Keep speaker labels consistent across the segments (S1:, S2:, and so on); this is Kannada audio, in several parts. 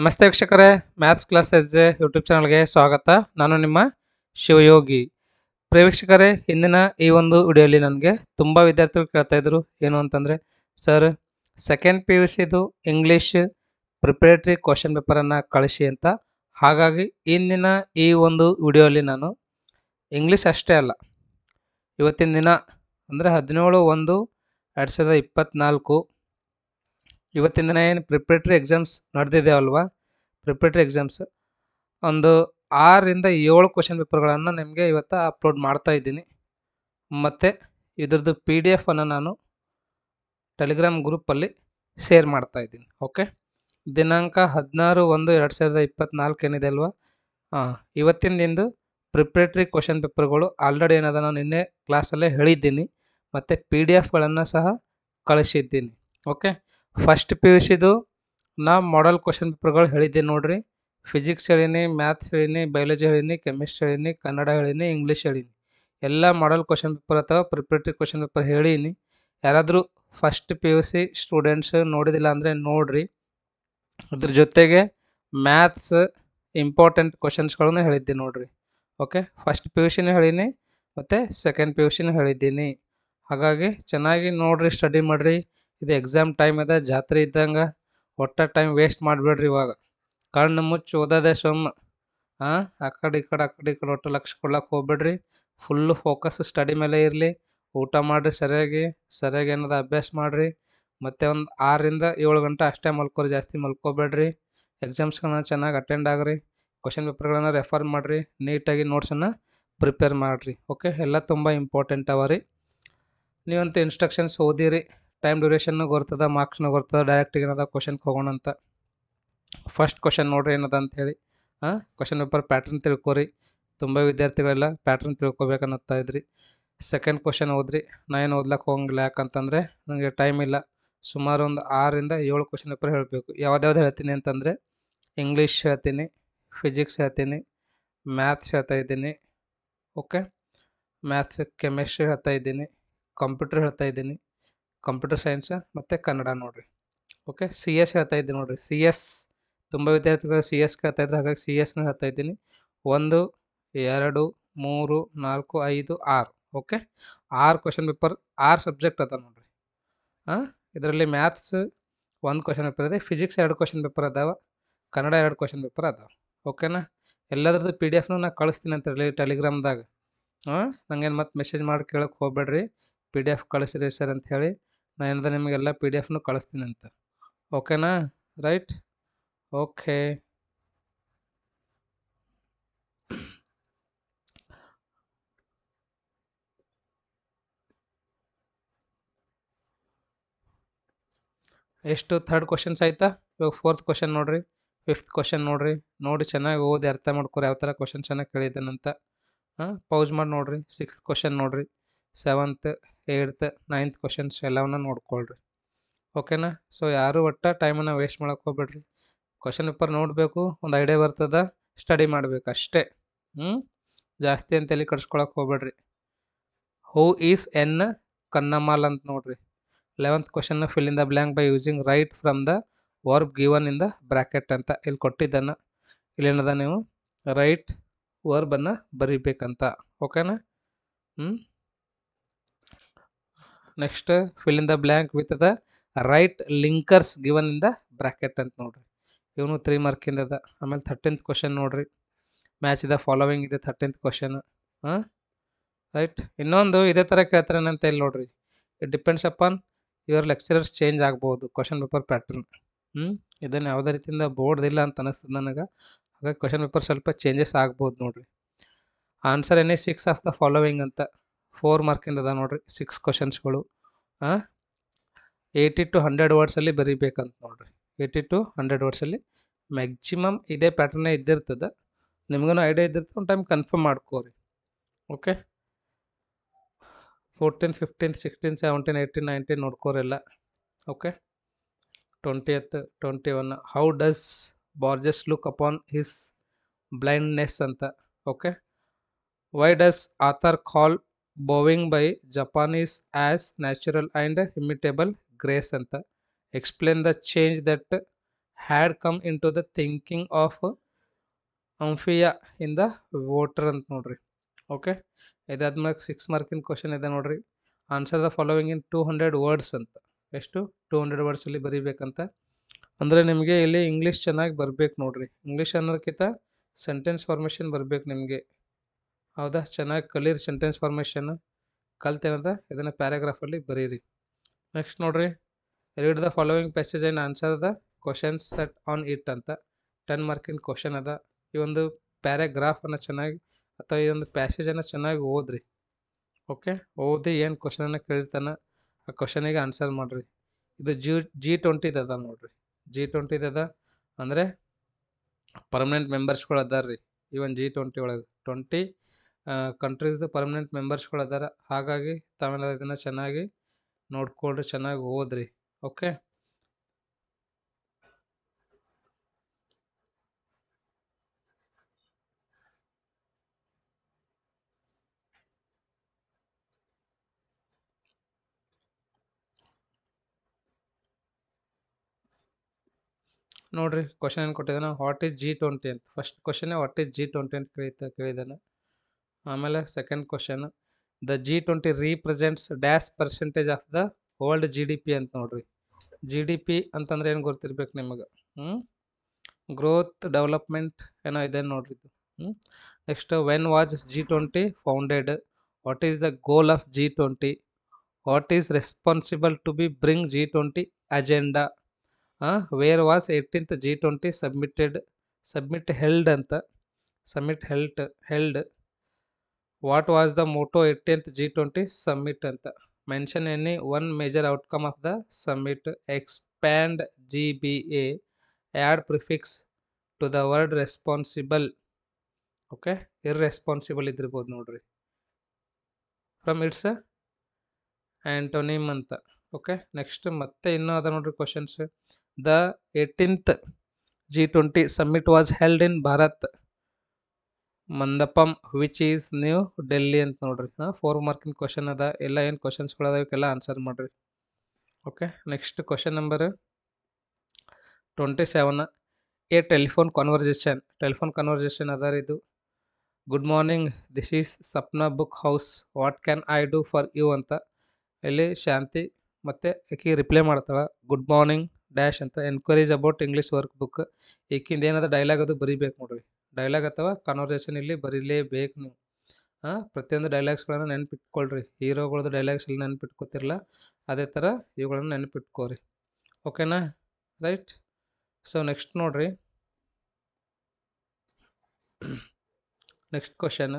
S1: ನಮಸ್ತೆ ವೀಕ್ಷಕರೇ maths class S J YouTube ಚಾನಲ್ಗೆ ಸ್ವಾಗತ ನಾನು ನಿಮ್ಮ ಶಿವಯೋಗಿ ಪ್ರೇವೀಕ್ಷಕರೇ ಹಿಂದಿನ ಈ ಒಂದು ವಿಡಿಯೋಲಿ ನನಗೆ ತುಂಬ ವಿದ್ಯಾರ್ಥಿಗಳು ಕೇಳ್ತಾಯಿದ್ರು ಏನು ಅಂತಂದರೆ ಸರ್ ಸೆಕೆಂಡ್ ಪಿ ಯು ಸಿದು ಇಂಗ್ಲೀಷ್ ಪ್ರಿಪ್ರೇಟ್ರಿ ಕ್ವಶನ್ ಪೇಪರನ್ನು ಕಳಿಸಿ ಅಂತ ಹಾಗಾಗಿ ಇಂದಿನ ಈ ಒಂದು ವಿಡಿಯೋಲಿ ನಾನು ಇಂಗ್ಲೀಷ್ ಅಷ್ಟೇ ಅಲ್ಲ ಇವತ್ತಿನ ದಿನ ಅಂದರೆ ಹದಿನೇಳು ಒಂದು ಎರಡು ಸಾವಿರದ ಇಪ್ಪತ್ತ್ನಾಲ್ಕು ಇವತ್ತಿನ ದಿನ ಏನು ಪ್ರಿಪ್ರೇಟ್ರಿ ಎಕ್ಸಾಮ್ಸ್ ನಡೆದಿದೆ ಅಲ್ವಾ ಪ್ರಿಪ್ರೇಟ್ರಿ ಎಕ್ಸಾಮ್ಸ್ ಒಂದು ಆರರಿಂದ ಏಳು ಕ್ವಶನ್ ಪೇಪರ್ಗಳನ್ನು ನಿಮಗೆ ಇವತ್ತು ಅಪ್ಲೋಡ್ ಮಾಡ್ತಾ ಇದ್ದೀನಿ ಮತ್ತು ಇದ್ರದ್ದು ಪಿ ಡಿ ಎಫನ್ನು ನಾನು ಟೆಲಿಗ್ರಾಮ್ ಗ್ರೂಪಲ್ಲಿ ಶೇರ್ ಮಾಡ್ತಾ ಇದ್ದೀನಿ ಓಕೆ ದಿನಾಂಕ ಹದಿನಾರು ಒಂದು ಎರಡು ಸಾವಿರದ ಇಪ್ಪತ್ತ್ನಾಲ್ಕು ಏನಿದೆ ಅಲ್ವಾ ಹಾಂ ಇವತ್ತಿನಿಂದು ಪ್ರಿಪ್ರೇಟ್ರಿ ಕ್ವಶನ್ ಪೇಪರ್ಗಳು ಆಲ್ರೆಡಿ ಏನದ ನಾನು ನಿನ್ನೆ ಕ್ಲಾಸಲ್ಲೇ ಹೇಳಿದ್ದೀನಿ ಮತ್ತು ಪಿ ಡಿ ಎಫ್ಗಳನ್ನು ಸಹ ಕಳಿಸಿದ್ದೀನಿ ಓಕೆ ಫಸ್ಟ್ ಪಿ ಯು ಸಿದು ನಾ ಮಾಡಲ್ ಕ್ವಶನ್ ಪೇಪರ್ಗಳು ಹೇಳಿದ್ದೆ ನೋಡ್ರಿ ಫಿಸಿಕ್ಸ್ ಹೇಳೀನಿ ಮ್ಯಾಥ್ಸ್ ಹೇಳೀನಿ ಬಯಾಲಜಿ ಹೇಳೀನಿ ಕೆಮಿಸ್ಟ್ರಿ ಹೇಳೀನಿ ಕನ್ನಡ ಹೇಳೀನಿ ಇಂಗ್ಲೀಷ್ ಹೇಳೀನಿ ಎಲ್ಲ ಮಾಡಲ್ ಕ್ವಶನ್ ಪೇಪರ್ ಅಥವಾ ಪ್ರಿಪ್ರೇಟರಿ ಕ್ವಶನ್ ಪೇಪರ್ ಹೇಳೀನಿ ಯಾರಾದರೂ first P U C students ನೋಡಿದಿಲ್ಲ ಅಂದರೆ ನೋಡ್ರಿ ಅದ್ರ ಜೊತೆಗೆ ಮ್ಯಾಥ್ಸ್ ಇಂಪಾರ್ಟೆಂಟ್ ಕ್ವಶನ್ಸ್ಗಳನ್ನು ಹೇಳಿದ್ದೆ ನೋಡ್ರಿ ಓಕೆ ಫಸ್ಟ್ ಪಿ ಯು ಸಿನೂ ಹೇಳೀನಿ ಮತ್ತು ಸೆಕೆಂಡ್ ಪಿ ಯು ಸಿನೂ ಹೇಳಿದ್ದೀನಿ ಹಾಗಾಗಿ ಚೆನ್ನಾಗಿ ನೋಡ್ರಿ ಸ್ಟಡಿ ಮಾಡಿರಿ ಇದು ಎಕ್ಸಾಮ್ ಟೈಮ್ ಇದೆ ಜಾತ್ರೆ ಇದ್ದಂಗೆ ಒಟ್ಟ ಟೈಮ್ ವೇಸ್ಟ್ ಮಾಡಬೇಡ್ರಿ ಇವಾಗ ಕಣ್ಣು ಮುಚ್ಚಿ ಓದೋದೇ ಸೊಮ್ಮ ಆ ಕಡೆ ಈ ಕಡೆ ಆ ಕಡೆ ಈ ಕಡೆ ಒಟ್ಟು ಲಕ್ಷ ಕೊಡ್ಲಕ್ಕೆ ಹೋಗ್ಬೇಡ್ರಿ ಫುಲ್ಲು ಫೋಕಸ್ ಸ್ಟಡಿ ಮೇಲೆ ಇರಲಿ ಊಟ ಮಾಡಿರಿ ಸರಿಯಾಗಿ ಸರಿಯಾಗಿ ಏನದ ಅಭ್ಯಾಸ ಮಾಡಿರಿ ಮತ್ತು ಒಂದು ಆರರಿಂದ ಏಳು ಗಂಟೆ ಅಷ್ಟೇ ಮಲ್ಕೋರಿ ಜಾಸ್ತಿ ಮಲ್ಕೋಬೇಡ್ರಿ ಎಕ್ಸಾಮ್ಸ್ಗಳನ್ನ ಚೆನ್ನಾಗಿ ಅಟೆಂಡ್ ಆಗ್ರಿ ಕ್ವಶನ್ ಪೇಪರ್ಗಳನ್ನ ರೆಫರ್ ಮಾಡಿರಿ ನೀಟಾಗಿ ನೋಟ್ಸನ್ನು ಪ್ರಿಪೇರ್ ಮಾಡಿರಿ ಓಕೆ ಎಲ್ಲ ತುಂಬ ಇಂಪಾರ್ಟೆಂಟ್ ಅವ ರೀ ನೀವಂತೂ ಇನ್ಸ್ಟ್ರಕ್ಷನ್ಸ್ ಓದಿರಿ ಟೈಮ್ ಡ್ಯೂರೇಷನ್ನು ಗೊರ್ತದ ಮಾರ್ಕ್ಸ್ನು ಗೊರ್ತದ ಡೈರೆಕ್ಟ್ ಏನದ ಕ್ವಶನ್ಗೆ ಅಂತ ಫಸ್ಟ್ ಕ್ವಶನ್ ನೋಡ್ರಿ ಏನದ ಅಂಥೇಳಿ ಹಾಂ ಕ್ವಶನ್ ಪೇಪರ್ ಪ್ಯಾಟ್ರನ್ ತಿಳ್ಕೊರಿ ತುಂಬ ವಿದ್ಯಾರ್ಥಿಗಳೆಲ್ಲ ಪ್ಯಾಟ್ರನ್ ತಿಳ್ಕೊಬೇಕನ್ನತ್ತಾ ಇದ್ರಿ ಸೆಕೆಂಡ್ ಕ್ವಶನ್ ಓದ್ರಿ ನಾ ಏನು ಓದ್ಲಕ್ಕೆ ಹೋಗಂಗಿಲ್ಲ ಯಾಕಂತಂದರೆ ನನಗೆ ಟೈಮ್ ಇಲ್ಲ ಸುಮಾರು ಒಂದು ಆರಿಂದ ಏಳು ಕ್ವಶನ್ ಪೇಪರ್ ಹೇಳಬೇಕು ಯಾವ್ದಾವ್ದು ಹೇಳ್ತೀನಿ ಅಂತಂದರೆ ಇಂಗ್ಲೀಷ್ ಹೇಳ್ತೀನಿ ಫಿಸಿಕ್ಸ್ ಹೇಳ್ತೀನಿ ಮ್ಯಾಥ್ಸ್ ಹೇಳ್ತಾ ಇದ್ದೀನಿ ಓಕೆ ಮ್ಯಾಥ್ಸ್ ಕೆಮಿಸ್ಟ್ರಿ ಹೇಳ್ತಾ ಇದ್ದೀನಿ ಕಂಪ್ಯೂಟರ್ ಹೇಳ್ತಾ ಇದ್ದೀನಿ ಕಂಪ್ಯೂಟರ್ ಸೈನ್ಸ್ ಮತ್ತು ಕನ್ನಡ ನೋಡಿರಿ ಓಕೆ ಸಿ ಎಸ್ ಹೇಳ್ತಾ ಇದ್ದೀನಿ ನೋಡಿರಿ ಸಿ ಎಸ್ ತುಂಬ ವಿದ್ಯಾರ್ಥಿಗಳು ಸಿ ಎಸ್ ಕೇಳ್ತಾ ಹಾಗಾಗಿ ಸಿ ಎಸ್ನ ಹೇಳ್ತಾ ಇದ್ದೀನಿ ಒಂದು ಎರಡು ಮೂರು ನಾಲ್ಕು ಐದು ಆರು ಓಕೆ ಆರು ಕ್ವಶನ್ ಪೇಪರ್ ಆರು ಸಬ್ಜೆಕ್ಟ್ ಅದ ನೋಡಿರಿ ಹಾಂ ಇದರಲ್ಲಿ ಮ್ಯಾಥ್ಸ್ ಒಂದು ಕ್ವಶನ್ ಪೇಪರ್ ಇದೆ ಫಿಸಿಕ್ಸ್ ಎರಡು ಕ್ವಶನ್ ಪೇಪರ್ ಅದಾವೆ ಕನ್ನಡ ಎರಡು ಕ್ವಶನ್ ಪೇಪರ್ ಅದಾವೆ ಓಕೆನಾ ಎಲ್ಲದ್ರದ್ದು ಪಿ ಡಿ ಎಫ್ನು ನಾನು ಕಳಿಸ್ತೀನಿ ಅಂತ ಹೇಳಿ ಟೆಲಿಗ್ರಾಮ್ದಾಗ ಹಾಂ ನನಗೇನು ಮತ್ತೆ ಮೆಸೇಜ್ ಮಾಡಿ ಕೇಳೋಕೆ ಹೋಗ್ಬೇಡ್ರಿ ಪಿ ಡಿ ಎಫ್ ಕಳಿಸ್ರಿ ಸರ್ ಹೇಳಿ ನಾನು ನಿಮಗೆಲ್ಲ ಪಿ ಡಿ ಎಫ್ನು ಕಳಿಸ್ತೀನಂತೆ ಓಕೆನಾ ರೈಟ್ ಓಕೆ ಎಷ್ಟು ಥರ್ಡ್ ಕ್ವಶನ್ಸ್ ಆಯಿತಾ ಇವಾಗ ಫೋರ್ತ್ ಕ್ವಶನ್ ನೋಡಿರಿ ಫಿಫ್ತ್ ಕ್ವಶನ್ ನೋಡಿರಿ ನೋಡಿ ಚೆನ್ನಾಗಿ ಓದಿ ಅರ್ಥ ಮಾಡ್ಕೊರಿ ಯಾವ ಥರ ಕ್ವಶನ್ ಚೆನ್ನಾಗಿ ಕೇಳಿದ್ದಾನಂತ ಹಾಂ ಪೌಸ್ ಮಾಡಿ ನೋಡಿರಿ ಸಿಕ್ಸ್ತ್ ಕ್ವಶನ್ ನೋಡಿರಿ ಸೆವೆಂತ್ ಏಯ್ತ್ ನೈನ್ತ್ ಕ್ವಶನ್ಸ್ ಎಲ್ಲವನ್ನ ನೋಡ್ಕೊಳ್ರಿ ಓಕೆನಾ ಸೊ ಯಾರು ಒಟ್ಟು ಟೈಮನ್ನು ವೇಸ್ಟ್ ಮಾಡೋಕೆ ಹೋಗ್ಬೇಡ್ರಿ ಕ್ವಶನ್ ಪೇಪರ್ ನೋಡಬೇಕು ಒಂದು ಐಡಿಯಾ ಬರ್ತದ ಸ್ಟಡಿ ಮಾಡಬೇಕು ಅಷ್ಟೇ ಹ್ಞೂ ಜಾಸ್ತಿ ಅಂತೇಳಿ ಕಟ್ಸ್ಕೊಳಕ್ಕೆ ಹೋಗ್ಬೇಡ್ರಿ ಹೂ ಈಸ್ ಎನ್ ಕನ್ನಮಾಲ್ ಅಂತ ನೋಡ್ರಿ eleventh question fill in the blank by using right from the verb given in the bracket ಅಂತ ಇಲ್ಲಿ ಕೊಟ್ಟಿದ್ದನ್ನು ಇಲ್ಲೇನದ ನೀವು ರೈಟ್ ವರ್ಬನ್ನು ಬರೀಬೇಕಂತ ಓಕೆನಾ ಹ್ಞೂ next fill in the blank with the right linkers given in the bracket ಅಂತ ನೋಡ್ರಿ ಇವನು ತ್ರೀ ಮಾರ್ಕಿಂದ ಅದ ಆಮೇಲೆ ಥರ್ಟೀನ್ತ್ ಕ್ವಶನ್ ನೋಡ್ರಿ ಮ್ಯಾಚ್ ದ ಫಾಲೋವಿಂಗ್ ಇದೆ ಥರ್ಟೀನ್ತ್ ಕ್ವಶನ್ ಹಾಂ ರೈಟ್ ಇನ್ನೊಂದು ಇದೇ ಥರ ಕೇಳ್ತಾರೆ ಅಂತ ಇಲ್ಲಿ ನೋಡ್ರಿ it depends upon your lecturers change ಆಗ್ಬೋದು ಕ್ವಶನ್ ಪೇಪರ್ ಪ್ಯಾಟ್ರನ್ ಹ್ಞೂ ಇದನ್ನು ಯಾವುದೇ ರೀತಿಯಿಂದ ಬೋರ್ಡ್ ಇಲ್ಲ ಅಂತ ಅನಿಸ್ತದೆ ನನಗೆ ಹಾಗಾಗಿ ಕ್ವಶನ್ ಪೇಪರ್ ಸ್ವಲ್ಪ ಚೇಂಜಸ್ ಆಗ್ಬೋದು ನೋಡ್ರಿ answer any six of the following ಅಂತ ಫೋರ್ ಮಾರ್ಕಿಂದ ಅದ ನೋಡ್ರಿ ಸಿಕ್ಸ್ ಕ್ವಶನ್ಸ್ಗಳು ಹಾಂ ಏಯ್ಟಿ ಟು ಹಂಡ್ರೆಡ್ ವರ್ಡ್ಸಲ್ಲಿ ಬರೀಬೇಕಂತ ನೋಡ್ರಿ ಏಯ್ಟಿ ಟು ಹಂಡ್ರೆಡ್ ವರ್ಡ್ಸಲ್ಲಿ ಮ್ಯಾಕ್ಸಿಮಮ್ ಇದೇ ಪ್ಯಾಟರ್ನೇ ಇದ್ದಿರ್ತದೆ ನಿಮ್ಗೂ ಐಡಿಯಾ ಇದ್ದಿರ್ತದೆ ಒಂದು ಟೈಮ್ ಕನ್ಫರ್ಮ್ ಮಾಡ್ಕೋರಿ okay fourteen fifteen sixteen seventeen eighteen nineteen ನೋಡ್ಕೋರೆಲ್ಲ ಓಕೆ ಟ್ವೆಂಟಿ ಎತ್ twenty one how does Borges look upon his blindness ಅಂತ okay why does author call bowing by Japanese as natural and imitable grace ಅಂತ explain the change that had come into the thinking of ಅಂಫಿಯಾ ಇನ್ ದ ವೋಟರ್ ಅಂತ ನೋಡ್ರಿ ಓಕೆ ಇದಾದ್ಮೇಲೆ ಸಿಕ್ಸ್ ಮಾರ್ಕಿನ ಕ್ವಶನ್ ಇದೆ ನೋಡ್ರಿ answer the following in two hundred words ಅಂತ ಎಷ್ಟು ಟೂ ಹಂಡ್ರೆಡ್ ವರ್ಡ್ಸಲ್ಲಿ ಬರೀಬೇಕಂತ ಅಂದರೆ ನಿಮಗೆ ಇಲ್ಲಿ ಇಂಗ್ಲೀಷ್ ಚೆನ್ನಾಗಿ ಬರಬೇಕು ನೋಡ್ರಿ ಇಂಗ್ಲೀಷ್ ಅನ್ನೋದಕ್ಕಿಂತ ಸೆಂಟೆನ್ಸ್ ಫಾರ್ಮೇಷನ್ ಬರಬೇಕು ನಿಮಗೆ ಹೌದಾ ಚೆನ್ನಾಗಿ ಕಲೀರಿ ಸೆಂಟೆನ್ಸ್ ಫಾರ್ಮೇಷನ್ ಕಲ್ತೇನದ ಇದನ್ನು ಪ್ಯಾರಾಗ್ರಾಫಲ್ಲಿ ಬರೀರಿ ನೆಕ್ಸ್ಟ್ ನೋಡಿರಿ read the following passage and answer the questions set on it ಅಂತ ಟೆನ್ ಮಾರ್ಕಿನ ಕ್ವಶನ್ ಅದ ಈ ಒಂದು ಪ್ಯಾರಾಗ್ರಾಫನ್ನು ಚೆನ್ನಾಗಿ ಅಥವಾ ಈ ಒಂದು ಪ್ಯಾಸೇಜನ್ನು ಚೆನ್ನಾಗಿ ಓದ್ರಿ ಓಕೆ ಓದಿ ಏನು ಕ್ವಶನನ್ನು ಕೇಳಿರ್ತಾನೆ ಆ ಕ್ವಶನಿಗೆ ಆನ್ಸರ್ ಮಾಡಿರಿ ಇದು ಜಿ ಜಿ ಟ್ವೆಂಟಿದದ ನೋಡಿರಿ ಜಿ ಟ್ವೆಂಟಿದದ ಅಂದರೆ ಪರ್ಮನೆಂಟ್ ಮೆಂಬರ್ಸ್ಗಳು ಅದಾರ ರೀ ಈ ಒಂದು ಜಿ ಟ್ವೆಂಟಿ ಒಳಗೆ ಟ್ವೆಂಟಿ ಕಂಟ್ರೀಸ್ದು ಪರ್ಮನೆಂಟ್ ಮೆಂಬರ್ಸ್ಗಳು ಅದಾರ ಹಾಗಾಗಿ ತಾವೆಲ್ಲ ಇದನ್ನ ಚೆನ್ನಾಗಿ ನೋಡ್ಕೊಳ್ರಿ ಚೆನ್ನಾಗಿ ಓದ್ರಿ ಓಕೆ ನೋಡ್ರಿ ಕ್ವಶನ್ ಏನು ಕೊಟ್ಟಿದ್ದಾನೆ ವಾಟ್ ಈಸ್ ಜಿ ಟ್ವೆಂಟಿ ಅಂತ ಫಸ್ಟ್ ಕ್ವಶನೇ ವಾಟ್ ಈಸ್ ಜಿ ಟ್ವೆಂಟಿ ಅಂತ ಕೇಳಿದ್ದಾನೆ ಆಮೇಲೆ second question the G twenty represents dash percentage of the world G D P ಅಂತ ನೋಡ್ರಿ ಜಿ ಡಿ ಪಿ ಅಂತಂದ್ರೆ ಏನು ಗೊತ್ತಿರ್ಬೇಕು ನಿಮಗೆ ಹ್ಞೂ ಗ್ರೋತ್ ಡೆವಲಪ್ಮೆಂಟ್ ಏನೋ ಇದೆ ನೋಡ್ರಿ ಇದು ಹ್ಞೂ next when was G twenty founded what is the goal of G twenty what is responsible to be bring G twenty agenda where was eighteenth G twenty submitted submit held ಅಂತ submit held held what was the motto eighteenth G twenty summit ಅಂತ mention any one major outcome of the summit expand G B A add prefix to the word responsible okay irresponsible ಇದ್ದಿರ್ಬೋದು ನೋಡ್ರಿ ಫ್ರಮ್ ಇಟ್ಸ್ ಆ್ಯಂಟೋನಿಮ್ ಅಂತ ಓಕೆ ನೆಕ್ಸ್ಟ್ ಮತ್ತೆ ಇನ್ನೂ ಅದ ನೋಡ್ರಿ questions the eighteenth G twenty summit was held in Bharat Mandapam which is New Delhi ಅಂತ ನೋಡ್ರಿ ಹಾಂ ಫೋರ್ ಮಾರ್ಕಿನ ಕ್ವಶನ್ ಅದ ಎಲ್ಲ ಏನು ಕ್ವಶನ್ಸ್ಗಳು ಆನ್ಸರ್ ಮಾಡಿರಿ okay next question number twenty seven A telephone conversation telephone conversation ಅದ ಇದು good morning this is Sapna book house what can I do for you ಅಂತ ಇಲ್ಲಿ ಶಾಂತಿ ಮತ್ತು ಈಕೆ ರಿಪ್ಲೈ ಮಾಡ್ತಾಳೆ ಗುಡ್ ಮಾರ್ನಿಂಗ್ ಡ್ಯಾಶ್ ಅಂತ enquiries about English work book ಈಕಿಂದ ಏನದ ಡೈಲಾಗ್ ಅದು ಬರೀಬೇಕು ನೋಡ್ರಿ ಡೈಲಾಗ್ ಅಥವಾ ಕನ್ವರ್ಸೇಷನ್ ಇಲ್ಲಿ ಬರೀಲೇಬೇಕು ನೀವು ಪ್ರತಿಯೊಂದು ಡೈಲಾಗ್ಸ್ಗಳನ್ನು ನೆನಪಿಟ್ಕೊಳ್ರಿ ಹೀರೋಗಳದ್ದು ಡೈಲಾಗ್ಸ್ ಇಲ್ಲಿ ನೆನಪಿಟ್ಕೊತಿಲ್ಲ ಅದೇ ಥರ ಇವುಗಳನ್ನು ನೆನಪಿಟ್ಕೋರಿ ಓಕೆನಾ ರೈಟ್ ಸೊ ನೆಕ್ಸ್ಟ್ ನೋಡ್ರಿ next question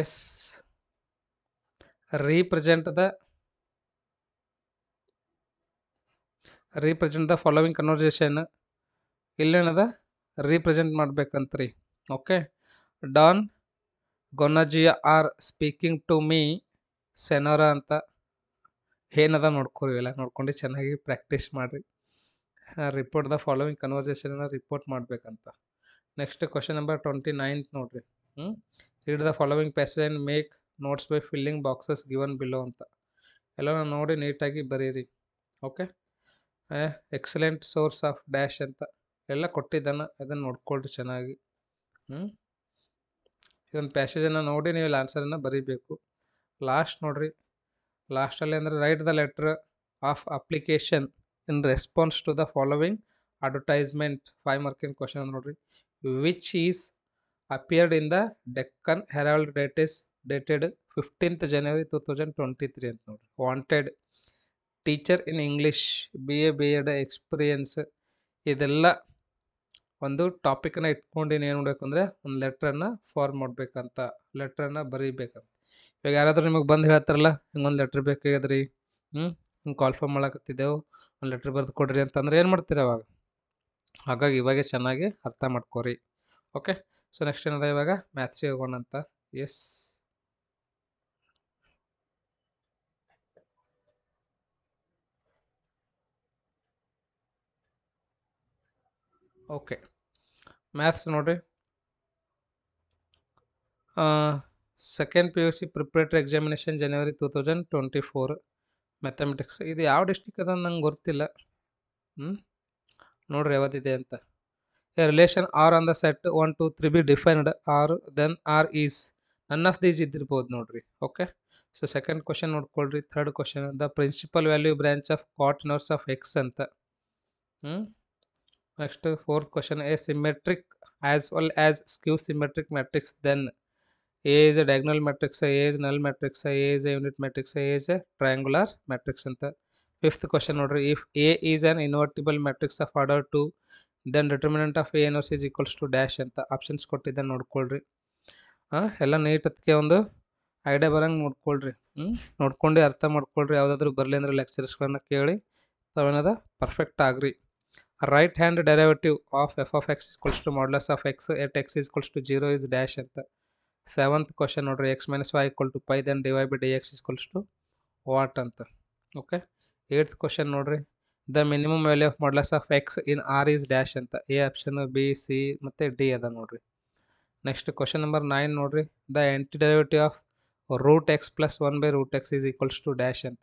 S1: yes represent the represent the following conversation ಇಲ್ಲೇನದ ರೀಪ್ರೆಸೆಂಟ್ ಮಾಡ್ಬೇಕಂತ್ರಿ okay Don Gonzalez are speaking to me senora ಅಂತ ಏನದ ನೋಡ್ಕೊರಿ ಎಲ್ಲ ನೋಡ್ಕೊಂಡು ಚೆನ್ನಾಗಿ ಪ್ರಾಕ್ಟೀಸ್ ಮಾಡಿರಿ ರಿಪೋರ್ಟ್ ದ ಫಾಲೋವಿಂಗ್ ಕನ್ವರ್ಸೇಷನ್ನ ರಿಪೋರ್ಟ್ ಮಾಡಬೇಕಂತ next question number twenty ninth ನೋಡಿರಿ ಹ್ಞೂ read the following passage and make notes by filling boxes given below ಅಂತ ಎಲ್ಲ ನೋಡಿ ನೀಟಾಗಿ ಬರೀರಿ okay excellent source of dash ಅಂತ ಎಲ್ಲ ಕೊಟ್ಟಿದ್ದಾನೆ ಅದನ್ನು ನೋಡ್ಕೊಳ್ರಿ ಚೆನ್ನಾಗಿ ಹ್ಞೂ ಇದೊಂದು ಪ್ಯಾಸೇಜನ್ನು ನೋಡಿ ನೀವು ಇಲ್ಲಿ ಆನ್ಸರನ್ನು ಬರೀಬೇಕು ಲಾಸ್ಟ್ ನೋಡಿರಿ ಲಾಸ್ಟಲ್ಲಿ ಅಂದರೆ write the letter of application in response to the following advertisement five marking question ನೋಡಿರಿ which is appeared in the Deccan Herald date is dated fifteenth January two thousand twenty three ಅಂತ ನೋಡಿರಿ wanted teacher in English B A B Ed experience ಇದೆಲ್ಲ ಒಂದು ಟಾಪಿಕನ್ನು ಇಟ್ಕೊಂಡು ಏನು ಮಾಡಬೇಕು ಅಂದರೆ ಒಂದು ಲೆಟ್ರನ್ನು ಫಾರ್ಮ್ ಮಾಡಬೇಕಂತ ಲೆಟ್ರನ್ನು ಬರೀಬೇಕಂತ ಇವಾಗ ಯಾರಾದರೂ ನಿಮಗೆ ಬಂದು ಹೇಳ್ತಾರಲ್ಲ ಹಿಂಗೊಂದು ಲೆಟ್ರ್ ಬೇಕಾಗ್ಯದ್ರಿ ಹ್ಞೂ ಹಿಂಗೆ ಕಾಲ್ ಮಾಡಕತ್ತಿದ್ದೆವು ಒಂದು ಲೆಟ್ರ್ ಬರೆದು ಕೊಡ್ರಿ ಅಂತಂದ್ರೆ ಏನು ಮಾಡ್ತೀರಿ ಅವಾಗ ಹಾಗಾಗಿ ಇವಾಗೆ ಚೆನ್ನಾಗಿ ಅರ್ಥ ಮಾಡ್ಕೋರಿ ಓಕೆ ಸೊ ನೆಕ್ಸ್ಟ್ ಏನಿದೆ ಇವಾಗ ಮ್ಯಾಥ್ಸಿಗೆ ಹೋಗೋಣ ಅಂತ ಎಸ್ ಓಕೆ ಮ್ಯಾಥ್ಸ್ ನೋಡಿರಿ second P U C preparatory examination January two thousand twenty four mathematics ಇದು ಯಾವ ಡಿಸ್ಟಿಕ್ ಅದ ನಂಗೆ ಗೊತ್ತಿಲ್ಲ ಹ್ಞೂ ನೋಡಿರಿ ಯಾವತ್ತಿದೆ ಅಂತ relation R on the set one two three be defined R then R is none of these ಇದ್ದಿರ್ಬೋದು ನೋಡಿರಿ ಓಕೆ ಸೊ ಸೆಕೆಂಡ್ ಕ್ವಶನ್ ನೋಡ್ಕೊಳ್ರಿ third question the principal value branch of cot of x ಅಂತ ಹ್ಞೂ next fourth question a symmetric as well as skew symmetric matrix then A is a diagonal matrix is null a is unit matrix is a triangular matrix ಅಂತ ಫಿಫ್ತ್ ಕ್ವಶನ್ ನೋಡಿರಿ if A is an invertible matrix of order two then determinant of A inverse is equals to dash ಅಂತ ಆಪ್ಷನ್ಸ್ ಕೊಟ್ಟಿದ್ದೆ ನೋಡ್ಕೊಳ್ಳಿ ಹಾಂ ಎಲ್ಲ ನೀಟ್ ಅದಕ್ಕೆ ಒಂದು ಐಡಿಯಾ ಬರಂಗೆ ನೋಡ್ಕೊಳ್ಳಿರಿ ಹ್ಞೂ ನೋಡ್ಕೊಂಡು ಅರ್ಥ ಮಾಡ್ಕೊಳ್ರಿ ಯಾವುದಾದ್ರೂ ಬರಲಿ ಅಂದ್ರೆ ಲೆಕ್ಚರ್ಸ್ಗಳನ್ನ ಕೇಳಿ ತೊಗೇನದ ಪರ್ಫೆಕ್ಟ್ ಆಗಿರಿ right hand derivative of f of x equals to modulus of x at x is equals to 0 is dash and seventh question order x minus y equal to pi then divide by dx is equals to what and okay eighth question order the minimum value of modulus of x in r is dash and a option b c mathe d other order next question number nine order the anti-derivative of root x plus 1 by root x is equals to dash and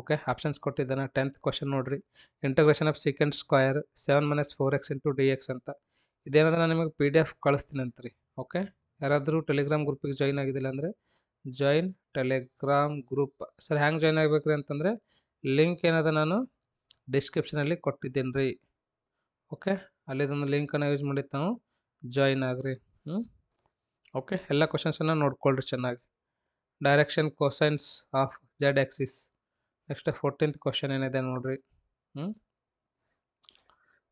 S1: okay options ಕೊಟ್ಟಿದ್ದಾನೆ ಟೆಂತ್ ಕ್ವಶನ್ ನೋಡಿರಿ integration of secant square seven minus four x into d x ಅಂತ ಇದೇನಂದ್ರೆ ನಾನು ನಿಮಗೆ ಪಿ ಡಿ ಎಫ್ ಕಳಿಸ್ತೀನಿ ಅಂತ ರೀ ಓಕೆ ಯಾರಾದರೂ ಟೆಲಿಗ್ರಾಮ್ ಗ್ರೂಪಿಗೆ ಜಾಯ್ನ್ ಆಗಿದ್ದಿಲ್ಲ ಅಂದರೆ ಜಾಯಿನ್ ಟೆಲಿಗ್ರಾಮ್ ಗ್ರೂಪ್ ಸರ್ ಹ್ಯಾಂಗೆ ಜಾಯಿನ್ ಆಗಬೇಕ್ರಿ ಅಂತಂದರೆ ಲಿಂಕ್ ಏನದ ನಾನು ಡಿಸ್ಕ್ರಿಪ್ಷನಲ್ಲಿ ಕೊಟ್ಟಿದ್ದೀನಿ ರೀ ಓಕೆ ಅಲ್ಲಿದೊಂದು ಲಿಂಕನ್ನು ಯೂಸ್ ಮಾಡಿ ತಾನು ಜಾಯಿನ್ ಆಗ್ರಿ ಹ್ಞೂ ಓಕೆ ಎಲ್ಲ ಕ್ವಶನ್ಸನ್ನು ನೋಡ್ಕೊಳ್ರಿ ಚೆನ್ನಾಗಿ direction cosines of Z axis next fourteenth question ಏನಿದೆ ನೋಡ್ರಿ ಹ್ಞೂ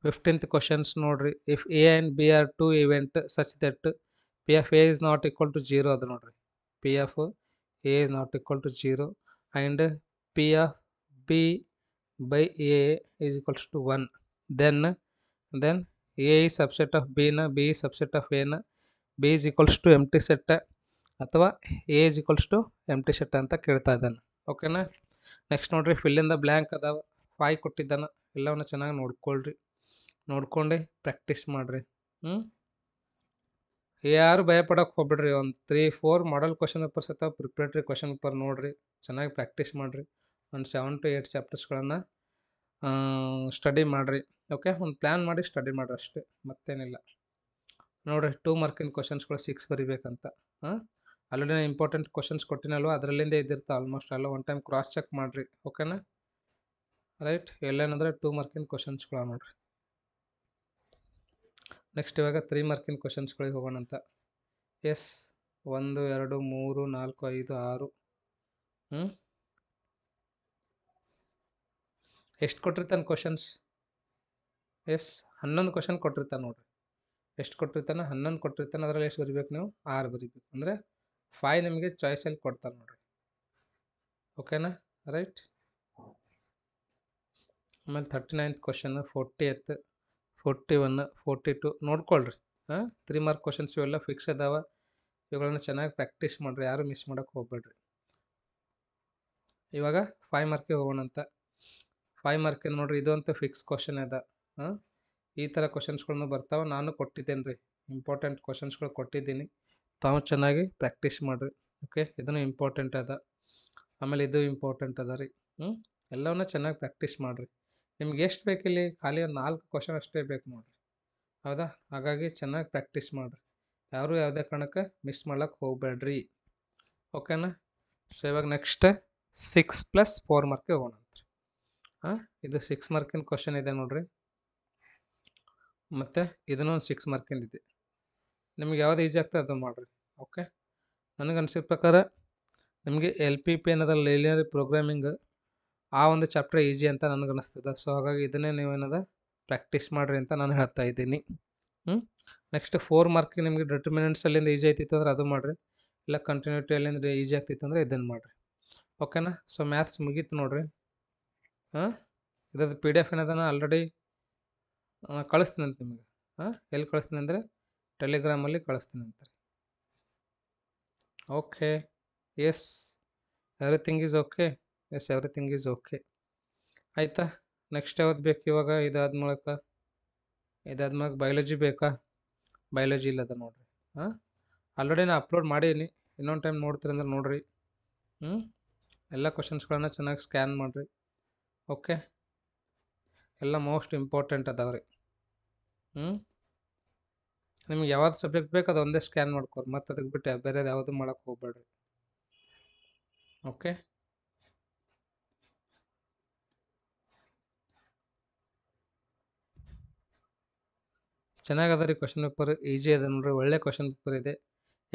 S1: ಫಿಫ್ಟೀನ್ತ್ ಕ್ವಶನ್ಸ್ ನೋಡ್ರಿ if A and B are two event such that P of A is not equal to zero ಅದು ನೋಡ್ರಿ P of A is not equal to zero and P of B by A is equals to one then then A is subset of ಬಿನ ಬಿ ಇ ಸಬ್ಸೆಟ್ ಆಫ್ ಎನ B is equals to empty set ಅಥವಾ A is equals to empty set ಅಂತ ಕೇಳ್ತಾ ಇದ್ದಾನೆ ಓಕೆನಾ ನೆಕ್ಸ್ಟ್ ನೋಡಿರಿ ಫಿಲ್ಲಿಂದ ಬ್ಲ್ಯಾಂಕ್ ಅದಾವ ಫೈ ಕೊಟ್ಟಿದ್ದಾನೆ ಎಲ್ಲವನ್ನು ಚೆನ್ನಾಗಿ ನೋಡ್ಕೊಳ್ರಿ ನೋಡ್ಕೊಂಡು ಪ್ರಾಕ್ಟೀಸ್ ಮಾಡಿರಿ ಹ್ಞೂ ಯಾರು ಭಯ ಹೋಗ್ಬಿಡ್ರಿ ಒಂದು three four model question papers ಅಥವಾ ಪ್ರಿಪ್ರೇಟ್ರಿ ಕ್ವಶನ್ ಪೇಪರ್ ನೋಡಿರಿ ಚೆನ್ನಾಗಿ ಪ್ರಾಕ್ಟೀಸ್ ಮಾಡಿರಿ ಒಂದು ಸೆವೆನ್ ಟು ಏಯ್ಟ್ ಚಾಪ್ಟರ್ಸ್ಗಳನ್ನು ಸ್ಟಡಿ ಮಾಡಿರಿ ಓಕೆ ಒಂದು ಪ್ಲ್ಯಾನ್ ಮಾಡಿ ಸ್ಟಡಿ ಮಾಡಿರಿ ಅಷ್ಟೇ ಮತ್ತೇನಿಲ್ಲ ನೋಡಿರಿ ಟೂ ಮಾರ್ಕಿನ ಕ್ವಶನ್ಸ್ಗಳು ಸಿಕ್ಸ್ ಬರಿಬೇಕಂತ ಹಾಂ ಆಲ್ರೆಡಿ ನಾನು ಇಂಪಾರ್ಟೆಂಟ್ ಕ್ವಶನ್ಸ್ ಕೊಟ್ಟಿನಲ್ವ ಅದರಲ್ಲಿಂದ ಇದ್ದಿರ್ತಾ ಆಲ್ಮೋಸ್ಟ್ ಎಲ್ಲ ಒನ್ ಟೈಮ್ ಕ್ರಾಸ್ ಚೆಕ್ ಮಾಡಿರಿ ಓಕೆನಾ ರೈಟ್ ಎಲ್ಲೇನಂದ್ರೆ ಟೂ ಮಾರ್ಕಿನ ಕ್ವಶನ್ಸ್ಗಳು ನೋಡ್ರಿ ನೆಕ್ಸ್ಟ್ ಇವಾಗ ತ್ರೀ ಮಾರ್ಕಿನ ಕ್ವಶನ್ಸ್ಗಳಿಗೆ ಹೋಗೋಣಂತ ಎಸ್ ಒಂದು ಎರಡು ಮೂರು ನಾಲ್ಕು ಐದು ಆರು ಹ್ಞೂ ಎಷ್ಟು ಕೊಟ್ಟಿರ್ತಾನೆ ಕ್ವಶನ್ಸ್ ಎಸ್ ಹನ್ನೊಂದು ಕ್ವಶನ್ ಕೊಟ್ಟಿರ್ತಾನೆ ನೋಡ್ರಿ ಎಷ್ಟು ಕೊಟ್ಟಿರ್ತಾನೆ ಹನ್ನೊಂದು ಕೊಟ್ಟಿರ್ತಾನೆ ಅದರಲ್ಲಿ ಎಷ್ಟು ಬರಿಬೇಕು ನೀವು ಆರು ಬರಿಬೇಕು ಅಂದರೆ ಫೈ ನಿಮಗೆ ಚಾಯ್ಸಲ್ಲಿ ಕೊಡ್ತಾರೆ ನೋಡ್ರಿ ಓಕೆನಾ ರೈಟ್ ಆಮೇಲೆ thirty ninth question fortieth forty one forty two ನೋಡ್ಕೊಳ್ರಿ ಹಾಂ ತ್ರೀ ಮಾರ್ಕ್ ಕ್ವಶನ್ಸ್ ಇವೆಲ್ಲ ಫಿಕ್ಸ್ ಅದಾವೆ ಇವುಗಳನ್ನ ಚೆನ್ನಾಗಿ ಪ್ರಾಕ್ಟೀಸ್ ಮಾಡಿರಿ ಯಾರು ಮಿಸ್ ಮಾಡೋಕ್ಕೆ ಹೋಗ್ಬೇಡ್ರಿ ಇವಾಗ ಫೈವ್ ಮಾರ್ಕಿಗೆ ಹೋಗೋಣ ಅಂತ ಫೈವ್ ಮಾರ್ಕಿಂದ ನೋಡ್ರಿ ಇದಂತೂ ಫಿಕ್ಸ್ ಕ್ವಶನ್ ಅದ ಹಾಂ ಈ ಥರ ಕ್ವಶನ್ಸ್ಗಳನ್ನು ಬರ್ತಾವೆ ನಾನು ಕೊಟ್ಟಿದ್ದೇನೆ ರೀ ಇಂಪಾರ್ಟೆಂಟ್ ಕ್ವಶನ್ಸ್ಗಳು ಕೊಟ್ಟಿದ್ದೀನಿ ತಾವು ಚೆನ್ನಾಗಿ ಪ್ರ್ಯಾಕ್ಟೀಸ್ ಮಾಡಿರಿ ಓಕೆ ಇದನ್ನು ಇಂಪಾರ್ಟೆಂಟ್ ಅದ ಆಮೇಲೆ ಇದು ಇಂಪಾರ್ಟೆಂಟ್ ಅದ ರೀ ಹ್ಞೂ ಎಲ್ಲವನ್ನ ಚೆನ್ನಾಗಿ ಪ್ರ್ಯಾಕ್ಟೀಸ್ ಮಾಡಿರಿ ನಿಮ್ಗೆ ಎಷ್ಟು ಬೇಕಿಲ್ಲಿ ಖಾಲಿ ಒಂದು ನಾಲ್ಕು ಕ್ವಶನ್ ಅಷ್ಟೇ ಬೇಕು ನೋಡಿರಿ ಹೌದಾ ಹಾಗಾಗಿ ಚೆನ್ನಾಗಿ ಪ್ರ್ಯಾಕ್ಟೀಸ್ ಮಾಡಿರಿ ಯಾರು ಯಾವುದೇ ಕಾರಣಕ್ಕೆ ಮಿಸ್ ಮಾಡೋಕ್ಕೆ ಹೋಗಬೇಡ್ರಿ ಓಕೆನಾ ಸೊ ಇವಾಗ ನೆಕ್ಸ್ಟ್ ಸಿಕ್ಸ್ ಪ್ಲಸ್ ಫೋರ್ ಮಾರ್ಕ್ಗೆ ಹೋಗೋಣ ಹಾಂ ಇದು ಸಿಕ್ಸ್ ಮಾರ್ಕಿಂದ ಕ್ವಶನ್ ಇದೆ ನೋಡಿರಿ ಮತ್ತು ಇದನ್ನೂ ಒಂದು ಸಿಕ್ಸ್ ಮಾರ್ಕಿಂದಿದೆ ಇದೆ ನಿಮ್ಗೆ ಯಾವ್ದು ಈಜಿ ಆಗ್ತದೆ ಅದು ಮಾಡಿರಿ ಓಕೆ ನನಗೆ ಅನಿಸಿದ ಪ್ರಕಾರ ನಿಮಗೆ ಎಲ್ ಪಿ ಪಿ ಏನದ ಲೇಲಿಯರಿ ಪ್ರೋಗ್ರಾಮಿಂಗ್ ಆ ಒಂದು ಚಾಪ್ಟರ್ ಈಜಿ ಅಂತ ನನಗೆ ಅನಿಸ್ತದೆ ಸೊ ಹಾಗಾಗಿ ಇದನ್ನೇ ನೀವೇನದ ಪ್ರಾಕ್ಟೀಸ್ ಮಾಡಿರಿ ಅಂತ ನಾನು ಹೇಳ್ತಾ ಇದ್ದೀನಿ ಹ್ಞೂ ನೆಕ್ಸ್ಟ್ ಫೋರ್ ಮಾರ್ಕ್ ನಿಮಗೆ ಡಿಟರ್ಮಿನೆಂಟ್ಸ್ ಅಲ್ಲಿಂದ ಈಜಿ ಆಯ್ತಿತ್ತು ಅಂದರೆ ಅದು ಮಾಡಿರಿ ಇಲ್ಲ ಕಂಟಿನ್ಯೂಟಿ ಅಲ್ಲಿಂದ ಈಜಿ ಆಗ್ತಿತ್ತು ಅಂದರೆ ಇದನ್ನು ಮಾಡಿರಿ ಓಕೆನಾ ಸೊ ಮ್ಯಾಥ್ಸ್ ಮುಗೀತು ನೋಡಿರಿ ಹಾಂ ಇದ್ರದ್ದು ಪಿ ಡಿ ಎಫ್ ಏನದನ ಆಲ್ರೆಡಿ ಕಳಿಸ್ತೀನಿ ಅಂತ ನಿಮಗೆ ಹಾಂ ಎಲ್ಲಿ ಕಳಿಸ್ತೀನಿ ಅಂದರೆ ಟೆಲಿಗ್ರಾಮಲ್ಲಿ ಕಳಿಸ್ತೀನಂತೆ ರೀ okay yes everything is okay yes everything is okay ಆಯಿತಾ ನೆಕ್ಸ್ಟ್ ಯಾವ್ದು ಬೇಕು ಇವಾಗ ಇದಾದ ಮೂಲಕ ಇದಾದ ಮೂಲಕ ಬಯಾಲಜಿ ಬೇಕಾ ಬಯಾಲಜಿ ಇಲ್ಲದ ನೋಡಿರಿ ಹಾಂ ಆಲ್ರೆಡಿ ನಾನು ಅಪ್ಲೋಡ್ ಮಾಡೀನಿ ಇನ್ನೊಂದು ಟೈಮ್ ನೋಡ್ತೀರಿ ಅಂದ್ರೆ ನೋಡಿರಿ ಹ್ಞೂ ಎಲ್ಲ ಕ್ವಶನ್ಸ್ಗಳನ್ನ ಚೆನ್ನಾಗಿ ಸ್ಕ್ಯಾನ್ ಮಾಡಿರಿ ಓಕೆ ಎಲ್ಲ ಮೋಸ್ಟ್ ಇಂಪಾರ್ಟೆಂಟ್ ಅದಾವೆ ರೀ ಹ್ಞೂ ನಿಮ್ಗೆ ಯಾವ್ದು ಸಬ್ಜೆಕ್ಟ್ ಬೇಕು ಅದು ಒಂದೇ ಸ್ಕ್ಯಾನ್ ಮಾಡ್ಕೊರಿ ಮತ್ತೆ ಅದಕ್ಕೆ ಬಿಟ್ಟು ಬೇರೆದು ಯಾವುದು ಮಾಡೋಕ್ಕೆ ಹೋಗ್ಬೇಡ್ರಿ ಓಕೆ ಚೆನ್ನಾಗದ ರೀ ಕ್ವಶನ್ ಪೇಪರ್ ಈಸಿ ಅದ ನೋಡಿರಿ ಒಳ್ಳೆ ಕ್ವಶನ್ ಪೇಪರ್ ಇದೆ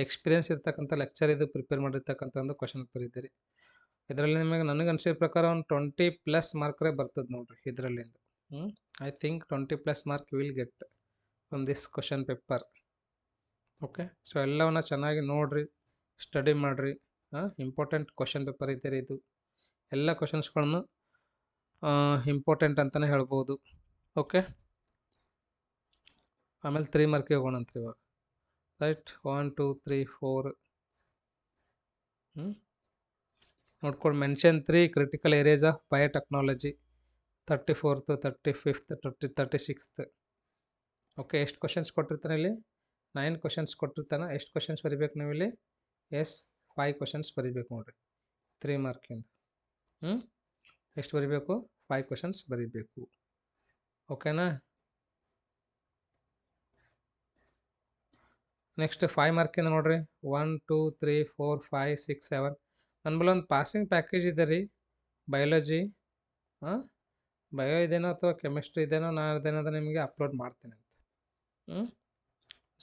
S1: ಎಕ್ಸ್ಪೀರಿಯನ್ಸ್ ಇರ್ತಕ್ಕಂಥ ಲೆಕ್ಚರ್ ಇದು ಪ್ರಿಪೇರ್ ಮಾಡಿರ್ತಕ್ಕಂಥ ಒಂದು ಕ್ವಶನ್ ಪೇಪರ್ ಇದೆ ರೀ ಇದರಲ್ಲಿ ನಿಮಗೆ ನನಗೆ ಅನಿಸಿದ ಪ್ರಕಾರ ಒಂದು ಟ್ವೆಂಟಿ ಪ್ಲಸ್ ಮಾರ್ಕ್ರೆ ಬರ್ತದೆ ಇದರಲ್ಲಿಂದು ಹ್ಞೂ I think twenty plus mark will get on this question paper okay so ಎಲ್ಲವನ್ನ ಚೆನ್ನಾಗಿ ನೋಡಿರಿ ಸ್ಟಡಿ ಮಾಡಿರಿ ಇಂಪಾರ್ಟೆಂಟ್ ಕ್ವಶನ್ ಪೇಪರ್ ರೀ ಇದು ಎಲ್ಲ ಕ್ವಶನ್ಸ್ಗಳನ್ನು ಇಂಪಾರ್ಟೆಂಟ್ ಅಂತಲೇ ಹೇಳ್ಬೋದು ಓಕೆ ಆಮೇಲೆ ತ್ರೀ ಮಾರ್ಕಿಗೆ ಹೋಗೋಣಂತ್ರಿ ಇವಾಗ right one two three four ಹ್ಞೂ ನೋಡ್ಕೊಂಡು mention three critical areas of biotechnology thirty fourth thirty fifth thirty thirty sixth okay ಎಷ್ಟು ಕ್ವಶನ್ಸ್ ಕೊಟ್ಟಿರ್ತಾನೆ ಇಲ್ಲಿ ನೈನ್ ಕ್ವಶನ್ಸ್ ಕೊಟ್ಟಿರ್ತಾನೆ ಎಷ್ಟು ಕ್ವಶನ್ಸ್ ಬರಿಬೇಕು ನೀವು ಇಲ್ಲಿ ಎಸ್ ಫೈವ್ ಕ್ವಶನ್ಸ್ ಬರಿಬೇಕು ನೋಡಿರಿ ತ್ರೀ ಮಾರ್ಕಿಂದು ಹ್ಞೂ ಎಷ್ಟು ಬರಿಬೇಕು ಫೈವ್ ಕ್ವಶನ್ಸ್ ಬರಿಬೇಕು ಓಕೆನಾ ನೆಕ್ಸ್ಟ್ ಫೈವ್ ಮಾರ್ಕಿಂದ ನೋಡಿರಿ one two three four five six seven ನನ್ನ ಬಳಿ ಒಂದು ಪಾಸಿಂಗ್ ಪ್ಯಾಕೇಜ್ ಇದೆ ರೀ ಬಯಾಲಜಿ ಹಾಂ ಬಯೋ ಇದೇನೋ ಅಥವಾ ಕೆಮಿಸ್ಟ್ರಿ ಇದೇನೋ ನಾನು ಇದೇನೋ ನಿಮಗೆ ಅಪ್ಲೋಡ್ ಮಾಡ್ತೀನಿ